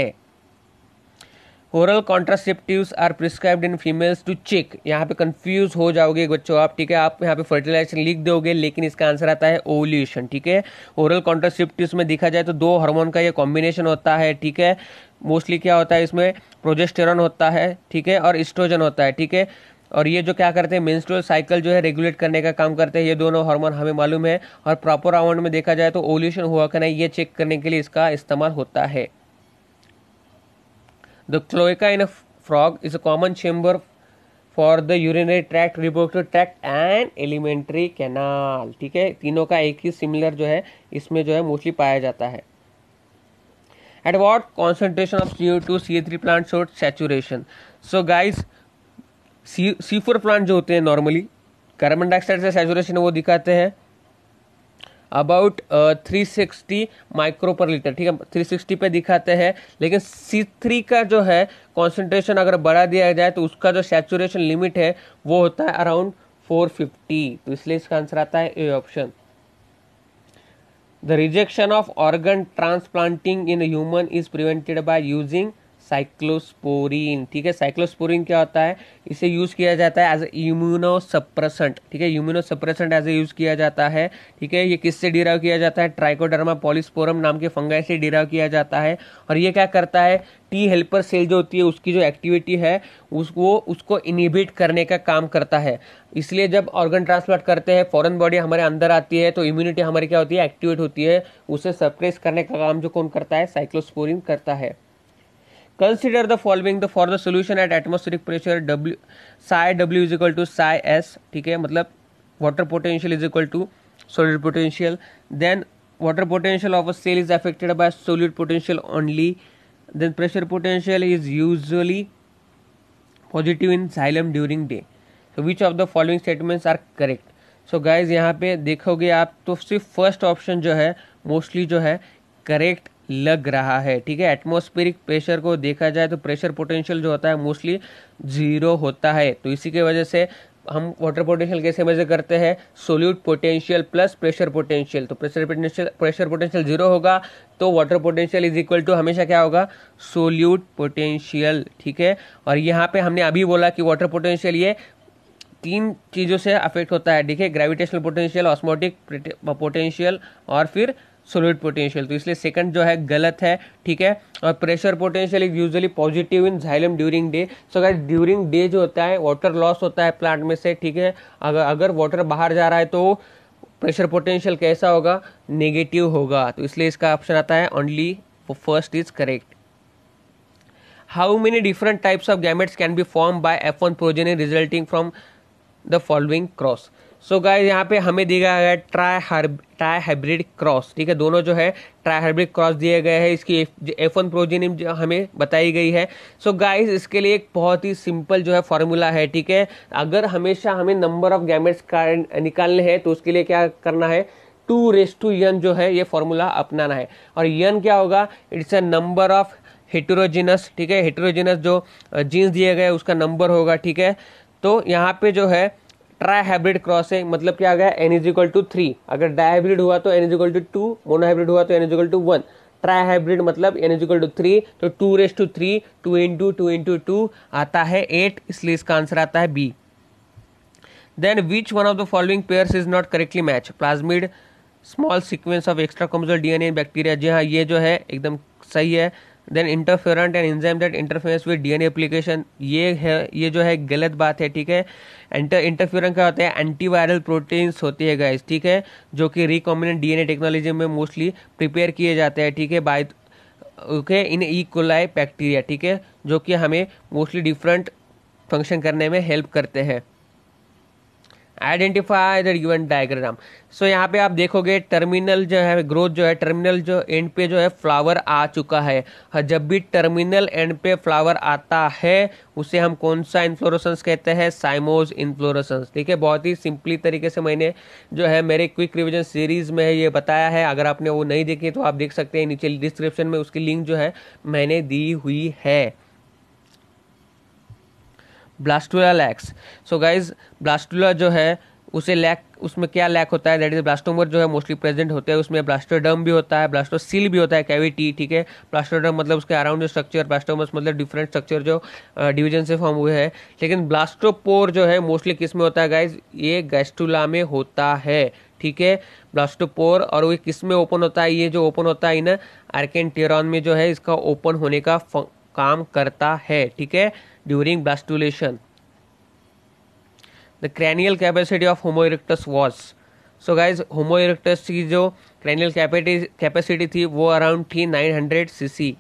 [SPEAKER 1] oral contraceptive are prescribed in females to check यहाँ पे कंफ्यूज हो जाओगे बच्चों आप ठीक है आप यहाँ पे फर्टिलाइजेशन लिख दोगे लेकिन इसका आंसर आता है ओल्यूशन ठीक है ओरल कॉन्ट्रासेप्टिवस में देखा जाए तो दो हार्मोन का ये कॉम्बिनेशन होता है ठीक है मोस्टली क्या होता है इसमें प्रोजेस्टेरन होता है ठीक है और इस्ट्रोजन होता है ठीक है और ये जो क्या करते हैं मेंस्ट्रुअल साइकिल जो है रेगुलेट करने का काम करते हैं ये दोनों हार्मोन हमें मालूम है और प्रॉपर अमाउंट में देखा जाए तो ओल्यूशन हुआ कि नहीं ये चेक करने के लिए इसका इस्तेमाल होता है The cloaca in a frog is a common chamber for the urinary tract reproductive tract and alimentary canal ठीक है तीनों का एक ही सिमिलर जो है इसमें जो है मोस्टली पाया जाता है at what concentration of C O two a C three plant shows saturation so guys C C four plant जो होते हैं नॉर्मली कार्बन डाइऑक्साइड से सेचुरेशन वो दिखाते हैं अबाउट थ्री सिक्सटी माइक्रो पर लीटर ठीक है थ्री सिक्सटी पे दिखाते हैं लेकिन सी थ्री का जो है कॉन्सेंट्रेशन अगर बढ़ा दिया जाए तो उसका जो सेचुरेशन लिमिट है वो होता है अराउंड फोर फिफ्टी तो इसलिए इसका आंसर आता है A option the rejection of organ transplanting in human is prevented by using cyclosporin ठीक है साइक्लोस्पोरिन क्या होता है इसे यूज़ किया जाता है एज ए इम्यूनोसप्रेसेंट ठीक है immunosuppressant as a use किया जाता है ठीक है ये किससे डिराइव किया जाता है ट्राइकोडर्मा पॉलिस्पोरम नाम के फंगाई से डिराइव किया जाता है और ये क्या करता है टी हेल्पर सेल जो होती है उसकी जो एक्टिविटी है उसको उसको इनिबिट करने का काम करता है इसलिए जब ऑर्गन ट्रांसप्लांट करते हैं फॉरेन बॉडी हमारे अंदर आती है तो इम्यूनिटी हमारी क्या होती है एक्टिवेट होती है उसे सप्रेस करने का काम जो कौन करता है साइक्लोस्पोरिन करता है Consider the following the for the solution at atmospheric pressure W psi W is equal to psi S ठीक है मतलब water potential is equal to solid potential then water potential of a cell is affected by solid potential only then pressure potential is usually positive in xylem during day so which of the following statements are correct so guys यहाँ पे देखोगे आप तो सिर्फ first option जो है mostly जो है करेक्ट लग रहा है ठीक है एटमोस्फेरिक प्रेशर को देखा जाए तो प्रेशर पोटेंशियल जो होता है मोस्टली जीरो होता है तो इसी की वजह से हम वाटर पोटेंशियल कैसे मेजर करते हैं solute potential plus pressure potential तो pressure potential pressure potential zero होगा तो water potential is equal to हमेशा क्या होगा सोल्यूट पोटेंशियल ठीक है और यहाँ पे हमने अभी बोला कि वाटर पोटेंशियल ये तीन चीज़ों से अफेक्ट होता है ठीक है ग्रेविटेशनल पोटेंशियल ऑस्मोटिक पोटेंशियल और फिर सोलिड पोटेंशियल तो इसलिए सेकंड जो है गलत है ठीक है और pressure potential is usually positive in xylem during day so अगर ड्यूरिंग डे जो होता है वाटर लॉस होता है प्लांट में से ठीक है अगर अगर वाटर बाहर जा रहा है तो प्रेशर पोटेंशियल कैसा होगा नेगेटिव होगा तो इसलिए इसका ऑप्शन आता है only first is correct how many different types of gametes can be form by F one progeny resulting from the following cross so so guys यहाँ पे हमें दिया गया है trihybrid trihybrid cross ठीक है दोनों जो है ट्राई हाइब्रिड क्रॉस दिए गए हैं इसकी एफ वन प्रोजीनिम हमें बताई गई है सो so गाइज इसके लिए एक बहुत ही सिंपल जो है फॉर्मूला है ठीक है अगर हमेशा हमें नंबर ऑफ गैमेट्स निकालने हैं तो उसके लिए क्या करना है टू रेस टू यन जो है ये फॉर्मूला अपनाना है और यन क्या होगा it's a number of heterozygous ठीक है हेटरोजिनस जो जीन्स दिए गए उसका नंबर होगा ठीक है तो यहाँ पे जो है ट्राई हाइब्रिड क्रॉसिंग मतलब क्या आ गया n is equal to three अगर डाइब्रिड हुआ तो n is equal to two monohybrid हुआ तो n is equal to one trihybrid मतलब n is equal to three तो two raise to three two into two into two आता है eight इसलिए इसका आंसर आता है B then which one of the following pair is not correctly match plasmid small sequence of extra कमजोर DNA bacteria जी हाँ ये जो है एकदम सही है then interferon and enzyme that interference with DNA application ये है ये जो है गलत बात है ठीक है एंटर इंटरफेरेंट क्या होता है एंटीवायरल प्रोटीन्स होती है गाइस ठीक है जो कि रिकॉम्बिनेंट डीएनए टेक्नोलॉजी में मोस्टली प्रिपेयर किए जाते हैं ठीक है by okay in E coli bacteria ठीक है जो कि हमें मोस्टली डिफरेंट फंक्शन करने में हेल्प करते हैं identify the given diagram so यहाँ पे आप देखोगे टर्मिनल जो है ग्रोथ जो है टर्मिनल जो एंड पे जो है फ्लावर आ चुका है हाँ, जब भी टर्मिनल एंड पे फ्लावर आता है उसे हम कौन सा इन्फ्लोरेसन्स कहते हैं साइमोज इन्फ्लोरेसन्स ठीक है बहुत ही सिंपली तरीके से मैंने जो है मेरे क्विक रिविजन सीरीज में ये बताया है अगर आपने वो नहीं देखी तो आप देख सकते हैं नीचे डिस्क्रिप्शन में उसकी लिंक जो है मैंने दी हुई है blastula lacks so guys blastula जो है उसे लैक उसमें क्या लैक होता है दैट इज ब्लास्टोमर जो है मोस्टली प्रेजेंट होते हैं उसमें ब्लास्टोडर्म भी होता है ब्लास्टो सील भी होता है कैविटी ठीक है ब्लास्टोडम मतलब उसके अराउंड जो स्ट्रक्चर ब्लास्टोमस मतलब डिफरेंट स्ट्रक्चर जो डिवीजन uh, से फॉर्म हुए हैं लेकिन ब्लास्टोपोर जो है मोस्टली किस में होता है गाइज ये गैस्टूला में होता है ठीक है ब्लास्टोपोर और वो किस में ओपन होता है ये जो ओपन होता है इन आर्केन में जो है इसका ओपन होने का काम करता है ठीक है during blastulation the cranial capacity of Homo erectus was so guys Homo erectus की जो क्रैनियल कैपेसिटी थी वो अराउंड थी 900 cc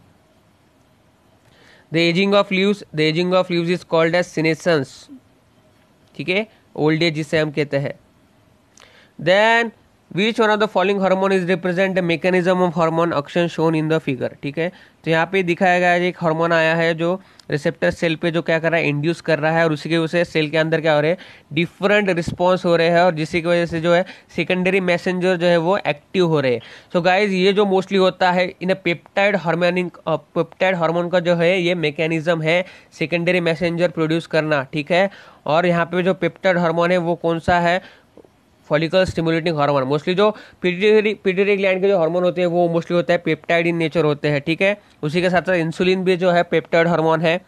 [SPEAKER 1] the ageing of leaves the ageing of leaves is called as senescence ठीक है ओल्ड एज जिसे हम कहते हैं then which one of the following hormone is represent the mechanism of hormone action shown in the figure ठीक है तो यहाँ पे दिखाया गया है एक हार्मोन आया है जो रिसेप्टर सेल पे जो क्या कर रहा है इंड्यूस कर रहा है और उसी की वजह से सेल के अंदर क्या हो रहे हैं डिफरेंट रिस्पॉन्स हो रहे हैं और जिसकी वजह से जो है सेकेंडरी मैसेंजर जो है वो एक्टिव हो रहे हैं सो गाइज ये जो मोस्टली होता है in peptide hormonic peptide hormone का जो है ये मैकेनिज्म है सेकेंडरी मैसेंजर प्रोड्यूस करना ठीक है और यहाँ पे जो पेप्टाइड हार्मोन है वो कौन सा है फॉलिकल स्टिमुलेटिंग हार्मोन मोस्टली जो पिटरी पिटरी ग्लैंड के जो हार्मोन होते हैं वो मोस्टली होते हैं पेप्टाइड इन नेचर होते हैं ठीक है उसी के साथ साथ इंसुलिन भी जो है पेप्टाइड हार्मोन है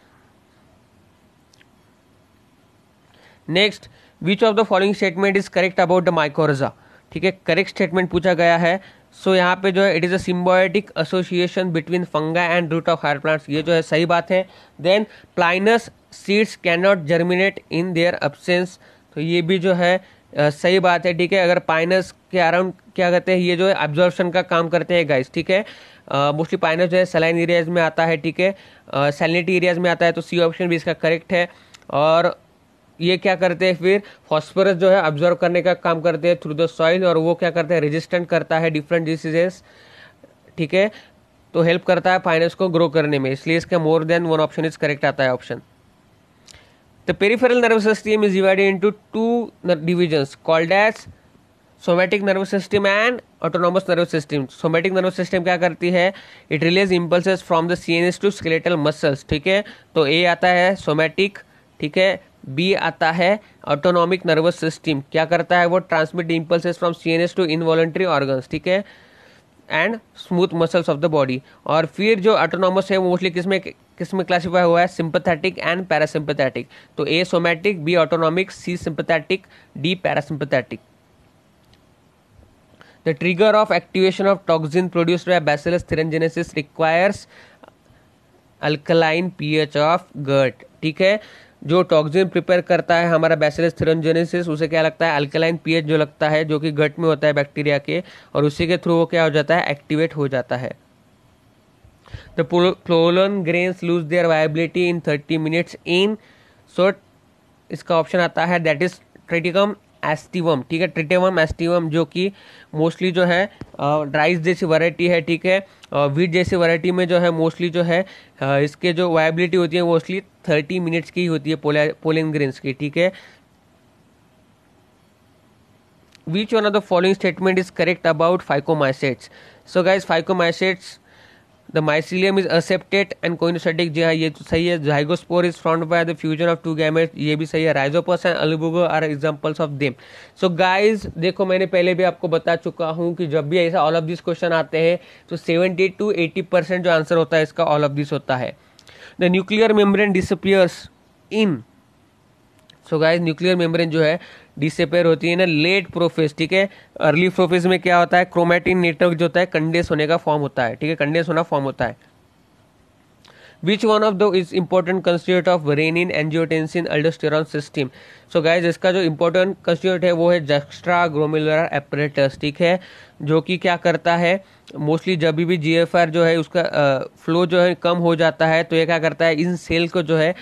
[SPEAKER 1] next which of the following statement is correct about the mycorrhiza ठीक है करेक्ट स्टेटमेंट पूछा गया है सो so, यहाँ पे जो है it is a symbiotic association between fungi and root of higher plants ये जो है सही बात है then pinus seeds cannot germinate in their absence तो ये भी जो है सही बात है ठीक है अगर पाइनस के अराउंड क्या कहते हैं ये जो है एब्जॉर्प्शन का काम करते हैं गाइस ठीक है मोस्टली पाइनस जो है सलाइन एरियाज में आता है ठीक है सैलिनिटी एरियाज में आता है तो सी ऑप्शन भी इसका करेक्ट है और ये क्या करते हैं फिर फॉस्फोरस जो है ऑब्जर्व करने का काम करते हैं थ्रू द सॉइल और वो क्या करते हैं रेजिस्टेंट करता है डिफरेंट डिसीजेस ठीक है तो हेल्प करता है फाइनेंस को ग्रो करने में इसलिए इसका more than one option is correct आता है option The peripheral nervous system is divided into two divisions called as somatic nervous system and autonomous nervous system somatic nervous system क्या करती है it release impulses from the C N S to skeletal muscles ठीक है तो ए आता है somatic ठीक है बी आता है ऑटोनॉमिक नर्वस सिस्टम क्या करता है वो transmit impulses from C N S to involuntary organs ठीक है and smooth muscles of the body और फिर जो ऑटोनॉमस है वो मोस्टली किस में किस में क्लासीफाई हुआ है सिंपथेटिक एंड पैरासिम्पथेटिक तो A somatic B autonomic C sympathetic D parasympathetic the trigger of activation of toxin produced by Bacillus thuringiensis requires alkaline pH of gut ठीक है जो टॉक्सिन प्रिपेयर करता है हमारा बैसिलस थ्रोजेनेसिस उसे क्या लगता है अल्कलाइन पीएच जो लगता है जो कि गट में होता है बैक्टीरिया के और उसी के थ्रू वो क्या हो जाता है एक्टिवेट हो जाता है The plolon grains lose their viability in 30 minutes in so इसका ऑप्शन आता है दैट इज ट्रिटिकम एस्टिवम ठीक है ट्रिटिवम एस्टिवम जो कि मोस्टली जो है राइस जैसी वैरायटी है ठीक है वीट जैसी वैरायटी में जो है मोस्टली जो है इसके जो वायबिलिटी होती है मोस्टली थर्टी मिनट्स की ही होती है पोलिन ग्रेन्स की ठीक है which one of the following statement is correct about phycomycetes so guys phycomycetes the mycelium is aseptate and coenocytic जी हाँ ये तो सही है zygospore is formed by the fusion of two gamete ये भी सही है Rhizopus and Albugo are examples of them so guys देखो मैंने पहले भी आपको बता चुका हूँ कि जब भी ऐसा ऑल ऑफ दिस क्वेश्चन आते हैं तो सेवेंटी टू एटी परसेंट जो आंसर होता है इसका ऑल ऑफ दिस होता है the nuclear membrane disappears in so guys nuclear membrane जो है डिसपेयर होती है ना लेट प्रोफेस ठीक है अर्ली प्रोफेस में क्या होता है क्रोमेटिन नेटवर्क जो होता है कंडेंस होने का फॉर्म होता है ठीक है कंडेंस होना फॉर्म होता है which one of the is important constituent of renin angiotensin aldosterone system so guys इसका जो इम्पोर्टेंट कंस्टिट्यूट है वो है जस्ट्रा ग्रोमिलर एपरेटस ठीक है जो कि क्या करता है मोस्टली जब भी जी एफ आर जो है उसका फ्लो जो है कम हो जाता है तो ये क्या करता है इन सेल को जो है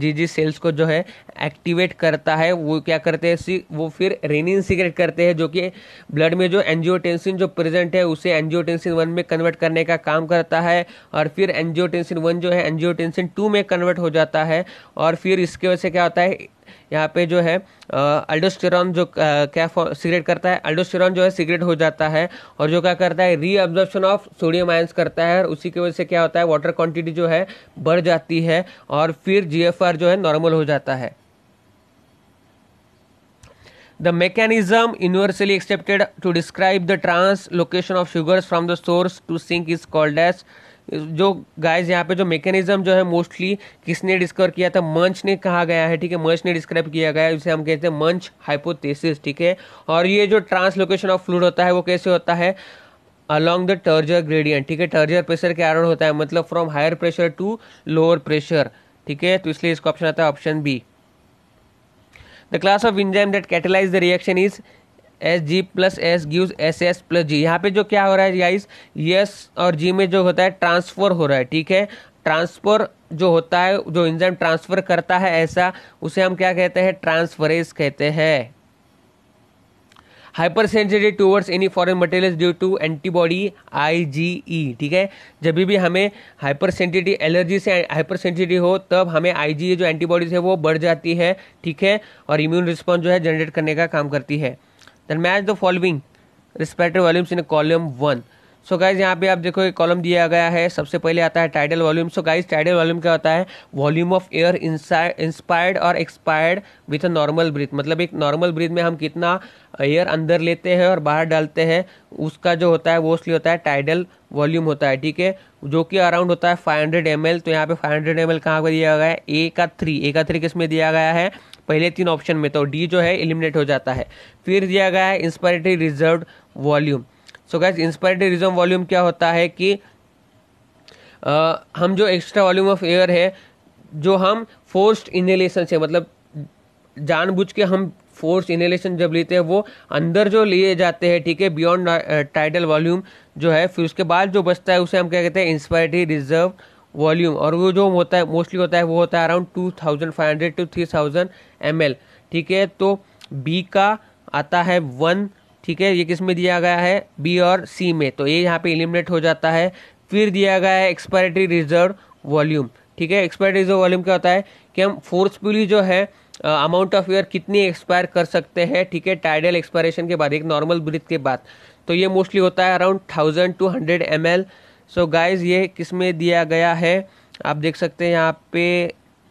[SPEAKER 1] जी जी सेल्स को जो है एक्टिवेट करता है वो क्या करते हैं वो फिर रेनिन सिगरेट करते हैं जो कि ब्लड में जो एनजियोटेंसिन जो प्रेजेंट है उसे एनजियोटेंसिन वन में कन्वर्ट करने का काम करता है और फिर एनजियोटेंसिन वन जो है एनजियोटेंसिन टू में कन्वर्ट हो जाता है और फिर इसके वजह से क्या होता है यहाँ पे जो है अल्डोस्टेरॉन जो क्या सिगरेट करता है अल्डोस्टेरॉन जो है सिगरेट हो जाता है और जो क्या करता है रीअब्जॉर्प्शन ऑफ सोडियम आयंस करता है और उसी की वजह से क्या होता है वाटर क्वांटिटी जो है बढ़ जाती है और फिर जी जो है नॉर्मल हो जाता है the The universally accepted to describe the translocation of sugars from the source to sink is called as जो गाइस यहाँ पे जो मैकेनिज्म जो है मोस्टली किसने डिस्कवर किया था मंच ने कहा गया है ठीक है मंच ने डिस्क्राइब किया गया है इसे हम कहते हैं मंच हाइपोथेसिस ठीक है और ये जो ट्रांसलोकेशन ऑफ फ्लूड होता है वो कैसे होता है अलॉन्ग द टर्जर ग्रेडियंट ठीक है टर्जर प्रेशर के कारण होता है मतलब from higher pressure to lower pressure ठीक है तो इसलिए इसका ऑप्शन आता है option B the class of enzyme that catalyse the reaction is S G plus S give S S plus G यहाँ पे जो क्या हो रहा है गाइस यस और जी में जो होता है ट्रांसफर हो रहा है ठीक है ट्रांसफर जो होता है जो इंजन ट्रांसफर करता है ऐसा उसे हम क्या कहते हैं ट्रांसफरेस कहते हैं hypersensitive towards any foreign material due to antibody I G E ठीक है जब भी हमें हाइपर सेंसिटिव एलर्जी से हाइपर सेंसिटिव हो तब हमें आई जी e, जो एंटीबॉडीज है वो बढ़ जाती है ठीक है और इम्यून रिस्पॉन्स जो है जनरेट करने का काम करती है Then match the following respective volumes in a column 1. So guys यहाँ पे आप देखो एक कॉलम दिया गया है सबसे पहले आता है tidal volume so guys tidal volume क्या होता है वॉल्यूम ऑफ एयर इंस्पायर्ड और expired with a normal breath मतलब एक नॉर्मल ब्रीथ में हम कितना एयर अंदर लेते हैं और बाहर डालते हैं उसका जो होता है वो उसलिए होता है टाइडल वॉल्यूम होता है ठीक है जो कि अराउंड होता है 500 हंड्रेड तो यहाँ पे 500 हंड्रेड एम एल कहाँ पर दिया गया है ए का थ्री ए का थ्री किस में दिया गया है पहले तीन ऑप्शन में तो डी जो है एलिमिनेट हो जाता है फिर दिया गया है inspiratory reserve volume so guys reserve volume क्या होता है कि आ, हम जो एक्स्ट्रा वॉल्यूम ऑफ एयर है जो हम फोर्स्ड इनहेलेशन से मतलब जानबूझ के हम फोर्स इनहेलेशन जब लेते हैं वो अंदर जो लिए जाते हैं ठीक है बियॉन्ड टाइडल वॉल्यूम जो है फिर उसके बाद जो बचता है उसे हम क्या कहते हैं इंस्पायरेटरी रिजर्व वॉल्यूम और वो जो होता है मोस्टली होता है वो होता है around two thousand five hundred to three thousand M ठीक है तो बी का आता है वन ठीक है ये किस में दिया गया है बी और सी में तो ये यहाँ पे एलिमिनेट हो जाता है फिर दिया गया है एक्सपायरेटरी रिजर्व वॉल्यूम ठीक है एक्सपायरेटरी रिजर्व वॉल्यूम क्या होता है कि हम फोर्सफुली जो है अमाउंट ऑफ एयर कितनी एक्सपायर कर सकते हैं ठीक है टाइडल एक्सपायरेशन के बाद एक नॉर्मल ब्रिथ के बाद तो ये मोस्टली होता है around thousand two hundred M L so guys ये किस में दिया गया है आप देख सकते हैं यहाँ पे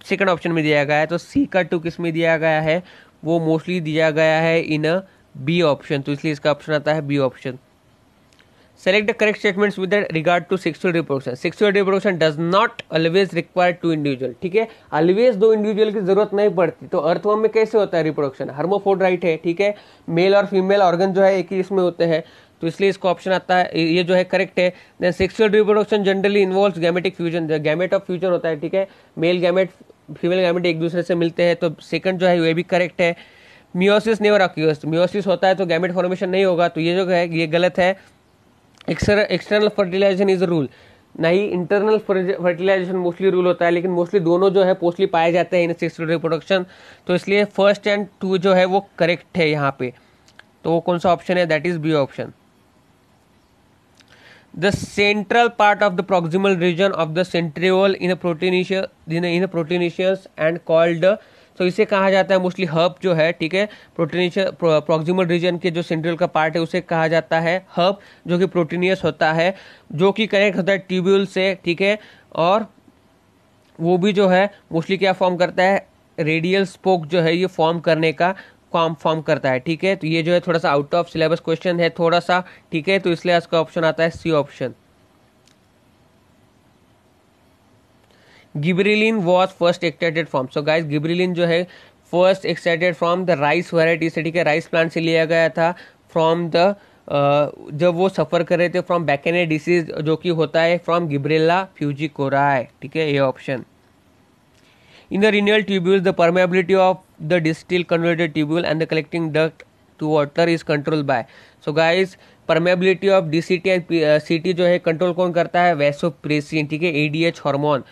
[SPEAKER 1] सेकंड ऑप्शन में दिया गया है तो सी का टू किस में दिया गया है वो मोस्टली दिया गया है इन अ बी ऑप्शन तो इसलिए इसका ऑप्शन आता है B option select the correct statements with regard to sexual reproduction sexual reproduction does not always require two individual ठीक है ऑलवेज दो इंडिविजुअल की जरूरत नहीं पड़ती तो अर्थवर्म में कैसे होता है रिप्रोडक्शन हार्मोफोड राइट है ठीक है मेल और फीमेल ऑर्गन जो है एक ही इसमें होते हैं तो इसलिए इसको ऑप्शन आता है ये जो है करेक्ट है then sexual reproduction generally involve gametic fusion gamete of fusion होता है ठीक है मेल गैमेट फीमेल गैमेट एक दूसरे से मिलते हैं तो सेकंड जो है ये भी करेक्ट है मियोसिस नेवर अक्यूज मियोसिस होता है तो गैमेट फॉर्मेशन नहीं होगा तो ये जो है ये गलत है external fertilization is a rule नहीं इंटरनल फर्टिलाइजेशन मोस्टली रूल होता है लेकिन मोस्टली दोनों जो है पोस्टली पाए जाते हैं इन सिक्स रिप्रोडक्शन तो इसलिए फर्स्ट एंड टू जो है वो करेक्ट है यहाँ पे तो वो कौन सा ऑप्शन है that is B option the central part of the proximal region of the centriole in a in proteinaceous and called तो इसे कहा जाता है मोस्टली हब जो है ठीक है प्रोटीनिश प्रोक्सिमल रीजन के जो सेंट्रल का पार्ट है उसे कहा जाता है हब जो कि प्रोटीनियस होता है जो कि कनेक्ट होता है ट्यूब्यूल से ठीक है और वो भी जो है मोस्टली क्या फॉर्म करता है रेडियल स्पोक जो है ये फॉर्म करने का काम फॉर्म करता है ठीक है तो ये जो है थोड़ा सा आउट ऑफ सिलेबस क्वेश्चन है थोड़ा सा ठीक है तो इसलिए इसका ऑप्शन आता है C option gibberellin was first extracted from so guys gibberellin जो है first extracted from the rice variety से ठीक है राइस प्लांट से लिया गया था फ्रॉम द जब वो सफ़र कर रहे थे फ्रॉम बैकेने डिसीज जो कि होता है फ्रॉम गिब्रेला फ्यूजी कोराय ठीक है ये option in the renal tubule the permeability of the distal convoluted tubule and the collecting duct to water is control by so guys permeability of D C T C T जो है control कौन करता है vasopressin ठीक है A D H hormone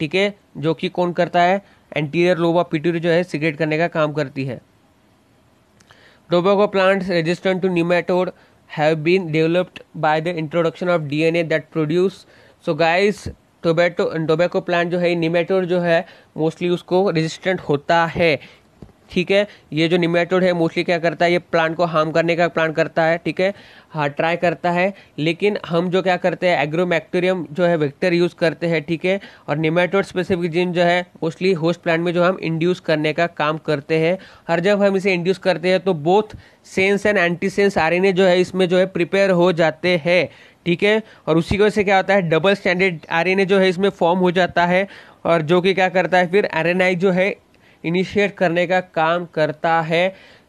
[SPEAKER 1] ठीक है जो कि कौन करता है एंटीरियर लोबा पिट्यूरी जो है सिगरेट करने का काम करती है tobacco plants resistant to nematode have been developed by the introduction of DNA that produce so guys tobacco tobacco plant जो है निमेटोड जो है मोस्टली उसको रेजिस्टेंट होता है ठीक है ये जो निमेटोड है मोस्टली क्या करता है ये प्लांट को हार्म करने का प्लान करता है ठीक है हाँ ट्राई करता है लेकिन हम जो क्या करते हैं एग्रोमैक्टेरियम जो है वेक्टर यूज़ करते हैं ठीक है और निमेटोड स्पेसिफिक जीन जो है मोस्टली होस्ट प्लांट में जो हम इंड्यूस करने का काम करते हैं हर जब हम इसे इंड्यूस करते हैं तो both sense and antisense are जो है इसमें जो है प्रिपेयर हो जाते हैं ठीक है और उसी की वजह से क्या होता है डबल स्टैंडर्ड आर जो है इसमें फॉर्म हो जाता है और जो कि क्या करता है फिर आर जो है इनिशिएट करने का काम करता है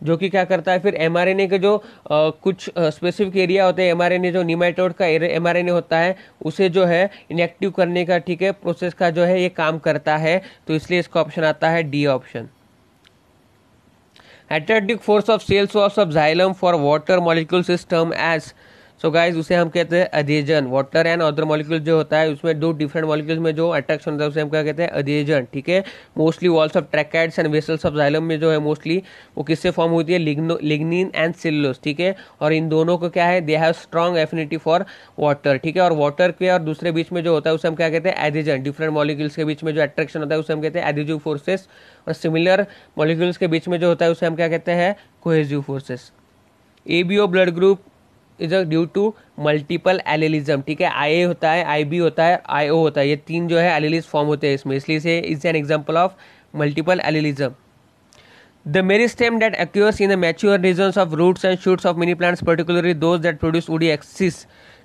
[SPEAKER 1] जो कि क्या करता है फिर एम के जो आ, कुछ स्पेसिफिक एरिया होते हैं एमआरएनए जो निमाइटोड का एमआरएनए होता है उसे जो है इनएक्टिव करने का ठीक है प्रोसेस का जो है ये काम करता है तो इसलिए इसका ऑप्शन आता है डी ऑप्शन एटर्डिक force of cells of xylem for water molecule system as so so guys उसे हम कहते हैं adhesion water and other molecule जो होता है उसमें दो डिफरेंट मॉलिक्यूल्स में जो अट्रैक्शन होता है उसे हम क्या कहते हैं अधेजन ठीक है mostly walls of tracheids and vessels of xylem में जो है मोस्टली वो किससे फॉर्म होती है लिग्निन एंड सिल्लोस ठीक है और इन दोनों को क्या है they have strong affinity for water ठीक है और वाटर के और दूसरे बीच में जो होता है उसे हम क्या कहते हैं एधिजन डिफरेंट मॉलिक्यूल्स के बीच में जो अट्रैक्शन होता है उसे हम कहते हैं एधिजिव फोर्सेस और सिमिलर मॉलिक्यूल्स के बीच में जो होता है उसे हम क्या कहते हैं cohesive forces A B O blood group is a due to multiple allelism ठीक है आई ए होता है आई बी होता है आई ओ होता है ये तीन जो है एलेलिज फॉर्म होते हैं इसमें इसलिए से is an example of multiple allelism meristem that occurs in the mature region of roots and shoots of many plants particularly those that produce woody axis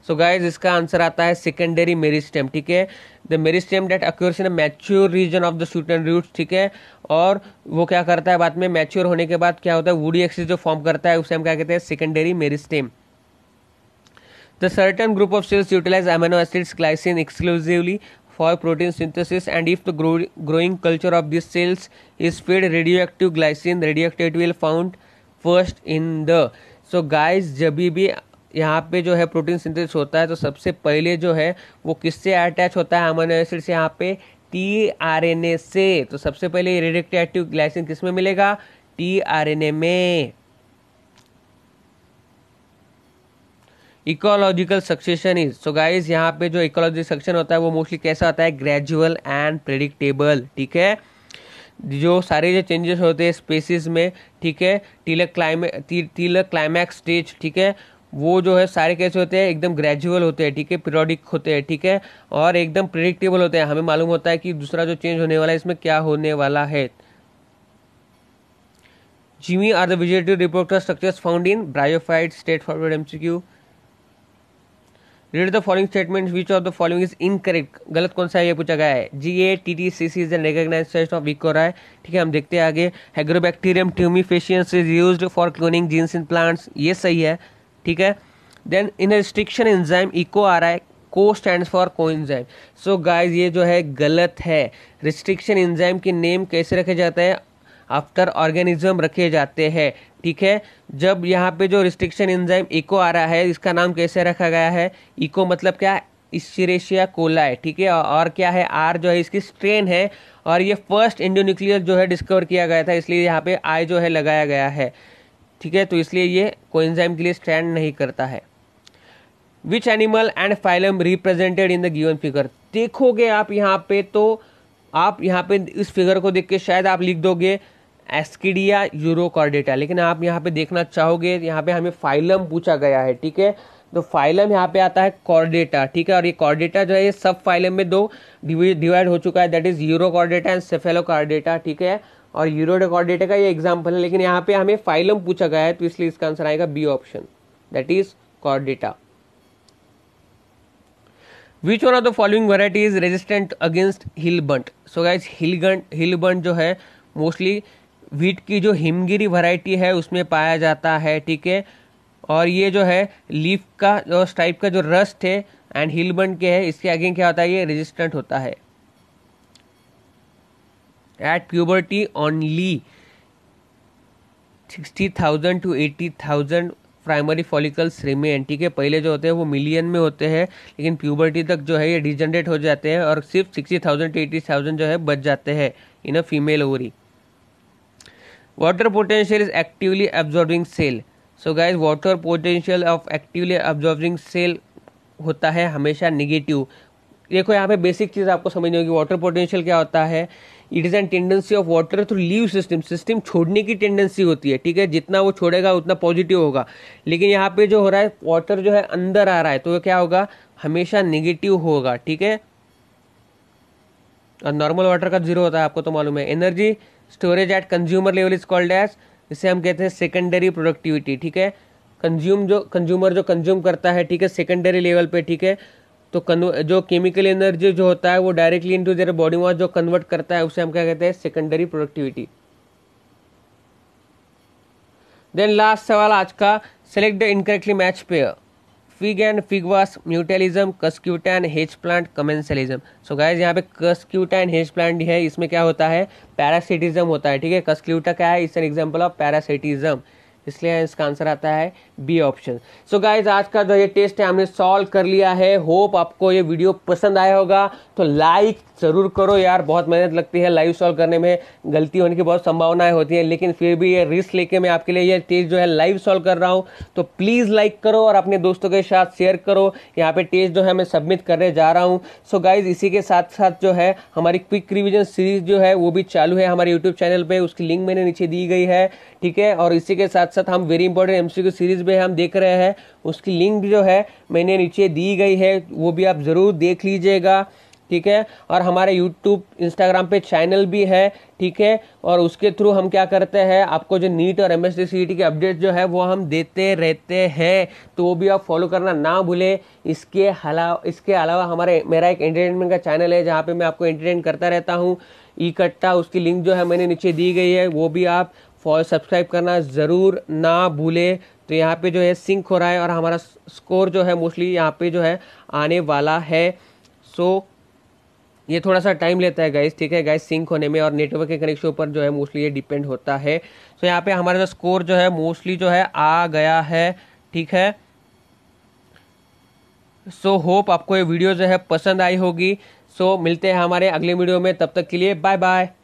[SPEAKER 1] so guys इसका आंसर आता है secondary meristem ठीक है the stem that occurs in mature region of the shoot and roots ठीक है और वो क्या करता है बाद में मैच्योर होने के बाद क्या होता है वुडी एक्सिस जो फॉर्म करता है उसे हम क्या कहते हैं secondary meristem The certain group of cells utilize amino acids glycine exclusively for protein synthesis and if the grow- growing culture of these cells is fed radioactive glycine radioactivity will found first in the. So, guys, जब भी यहाँ पे जो है protein synthesis होता है तो सबसे पहले जो है वो किससे अटैच होता है अमोनो एसिड से यहाँ पे टी आर एन ए से तो सबसे पहले रेडिक्टिव ग्लाइसिन किस में मिलेगा टी आर एन ए में ecological succession is so guys यहाँ पे जो इकोलॉजिकल सक्सेशन होता है वो मोस्टली कैसा होता है ग्रेजुअल एंड प्रेडिक्टेबल ठीक है जो सारे जो चेंजेस होते हैं स्पेसिस में ठीक है टीलक क्लाइमे ती, टीलक क्लाइमैक्स स्टेज ठीक है वो जो है सारे कैसे होते हैं एकदम ग्रेजुअल होते हैं ठीक है पीरियोडिक होते हैं ठीक है और एकदम प्रिडिक्टेबल होते हैं हमें मालूम होता है कि दूसरा जो चेंज होने वाला है इसमें क्या होने वाला है gemmae are the vegetative reproductive structures found in bryophyte straight forward MCQ read the following statement which of the following is incorrect गलत कौन सा है ये पूछा गया है G A T T C C is an recognise of EcoRI है ठीक है हम देखते हैं आगे Agrobacterium tumefaciens is use for cloning genes in plants ये सही है ठीक है then in restriction enzyme eco आ रहा है को स्टैंड फॉर को इंजाइम सो गाइज ये जो है गलत है रिस्ट्रिक्शन इंजाइम के नेम कैसे रखे जाते हैं आफ्टर ऑर्गेनिज्म रखे जाते हैं ठीक है जब यहाँ पे जो रिस्ट्रिक्शन एंजाइम इको आ रहा है इसका नाम कैसे रखा गया है इको मतलब क्या इस्चरेशिया कोला है ठीक है और क्या है आर जो है इसकी स्ट्रेन है और ये फर्स्ट इंडोन्यूक्लियस जो है डिस्कवर किया गया था इसलिए यहाँ पे आई जो है लगाया गया है ठीक है तो इसलिए ये कोइंजाइम के लिए स्टैंड नहीं करता है which animal and phylum represented in the given figure देखोगे आप यहाँ पे तो आप यहाँ पे इस फिगर को देख के शायद आप लिख दोगे एस्किडिया यूरोकॉर्डेटा लेकिन आप यहाँ पे देखना चाहोगे यहाँ पे हमें फाइलम पूछा गया है ठीक है तो फाइलम यहाँ पे आता है कॉर्डेटा ठीक है और ये कॉर्डेटा जो है ये सब फाइलम में दो डिवाइड हो चुका है that is Urochordata and Cephalochordata ठीक है और यूरोडकॉर्डेटा का ये एग्जाम्पल है लेकिन यहाँ पे हमें फाइलम पूछा गया है तो इसलिए इसका आंसर आएगा B option that is Chordata which one of the following variety is resistant against helminth so guys helminth helminth जो है मोस्टली वीट की जो हिमगिरी वैरायटी है उसमें पाया जाता है ठीक है और ये जो है लीफ का जो टाइप का जो रस्ट है एंड हिलबन के है इसके आगे क्या होता है ये रेजिस्टेंट होता है at puberty only sixty thousand to eighty thousand primary follicles remain ठीक है पहले जो होते हैं वो मिलियन में होते हैं लेकिन प्यूबर्टी तक जो है ये डिजनरेट हो जाते हैं और सिर्फ sixty thousand to eighty thousand जो है बच जाते हैं in a female ovary water potential is actively absorbing cell so guys water potential of actively absorbing cell होता है हमेशा निगेटिव देखो यहाँ पे बेसिक चीज़ आपको समझनी होगी वाटर पोटेंशियल क्या होता है it is an tendency of water through leave system system छोड़ने की टेंडेंसी होती है ठीक है जितना वो छोड़ेगा उतना पॉजिटिव होगा लेकिन यहाँ पे जो हो रहा है वाटर जो है अंदर आ रहा है तो क्या होगा हमेशा निगेटिव होगा ठीक है और नॉर्मल वाटर का जीरो होता है आपको तो मालूम है energy storage at consumer level is called as इसे हम कहते हैं सेकेंडरी प्रोडक्टिविटी ठीक है कंज्यूम जो कंज्यूमर जो कंज्यूम करता है ठीक है सेकेंडरी लेवल पे ठीक है तो जो केमिकल एनर्जी जो होता है वो directly into their body mass जो कन्वर्ट करता है उसे हम क्या कहते हैं सेकेंडरी प्रोडक्टिविटी देन लास्ट सवाल आज का select the incorrectly match pair fig and fig wasp mutualism Cuscuta and hedge plant commensalism so guys यहाँ पे कस्क्यूटा एंड हेज प्लांट है इसमें क्या होता है पैरासिटिज्म होता है ठीक है कस्क्यूटा क्या है इस एन एग्जाम्पल ऑफ पैरासिटिज्म इसलिए इसका आंसर आता है बी ऑप्शन सो गाइज आज का जो ये टेस्ट है हमने सॉल्व कर लिया है होप आपको ये वीडियो पसंद आया होगा तो लाइक ज़रूर करो यार बहुत मेहनत लगती है लाइव सॉल्व करने में गलती होने की बहुत संभावनाएं होती हैं लेकिन फिर भी ये रिस्क लेके मैं आपके लिए ये टेस्ट जो है लाइव सॉल्व कर रहा हूँ तो प्लीज़ लाइक करो और अपने दोस्तों के साथ शेयर करो यहाँ पे टेस्ट जो है मैं सबमिट करने जा रहा हूँ सो गाइज इसी के साथ साथ जो है हमारी क्विक रिविजन सीरीज जो है वो भी चालू है हमारे यूट्यूब चैनल पर उसकी लिंक मैंने नीचे दी गई है ठीक है और इसी के साथ साथ साथ हम वेरी इंपॉर्टेंट एमसीक्यू सीरीज में हम देख रहे हैं उसकी लिंक जो है मैंने नीचे दी गई है वो भी आप ज़रूर देख लीजिएगा ठीक है और हमारे यूट्यूब इंस्टाग्राम पे चैनल भी है ठीक है और उसके थ्रू हम क्या करते हैं आपको जो नीट और एम एस के अपडेट जो है वो हम देते रहते हैं तो वो भी आप फॉलो करना ना भूलें इसके अलावा इसके अलावा हमारे मेरा एक एंटरटेनमेंट का चैनल है जहाँ पे मैं आपको एंटरटेन करता रहता हूँ कट्टा e उसकी लिंक जो है मैंने नीचे दी गई है वो भी आप फॉलो सब्सक्राइब करना ज़रूर ना भूले तो यहाँ पे जो है सिंक हो रहा है और हमारा स्कोर जो है मोस्टली यहाँ पे जो है आने वाला है सो ये थोड़ा सा टाइम लेता है गाइस ठीक है गाइस सिंक होने में और नेटवर्क के कनेक्शन पर जो है मोस्टली ये डिपेंड होता है सो so, यहाँ पे हमारा जो स्कोर जो है मोस्टली जो है आ गया है ठीक है सो so, होप आपको ये वीडियो जो है पसंद आई होगी सो so, मिलते हैं हमारे अगले वीडियो में तब तक के लिए बाय बाय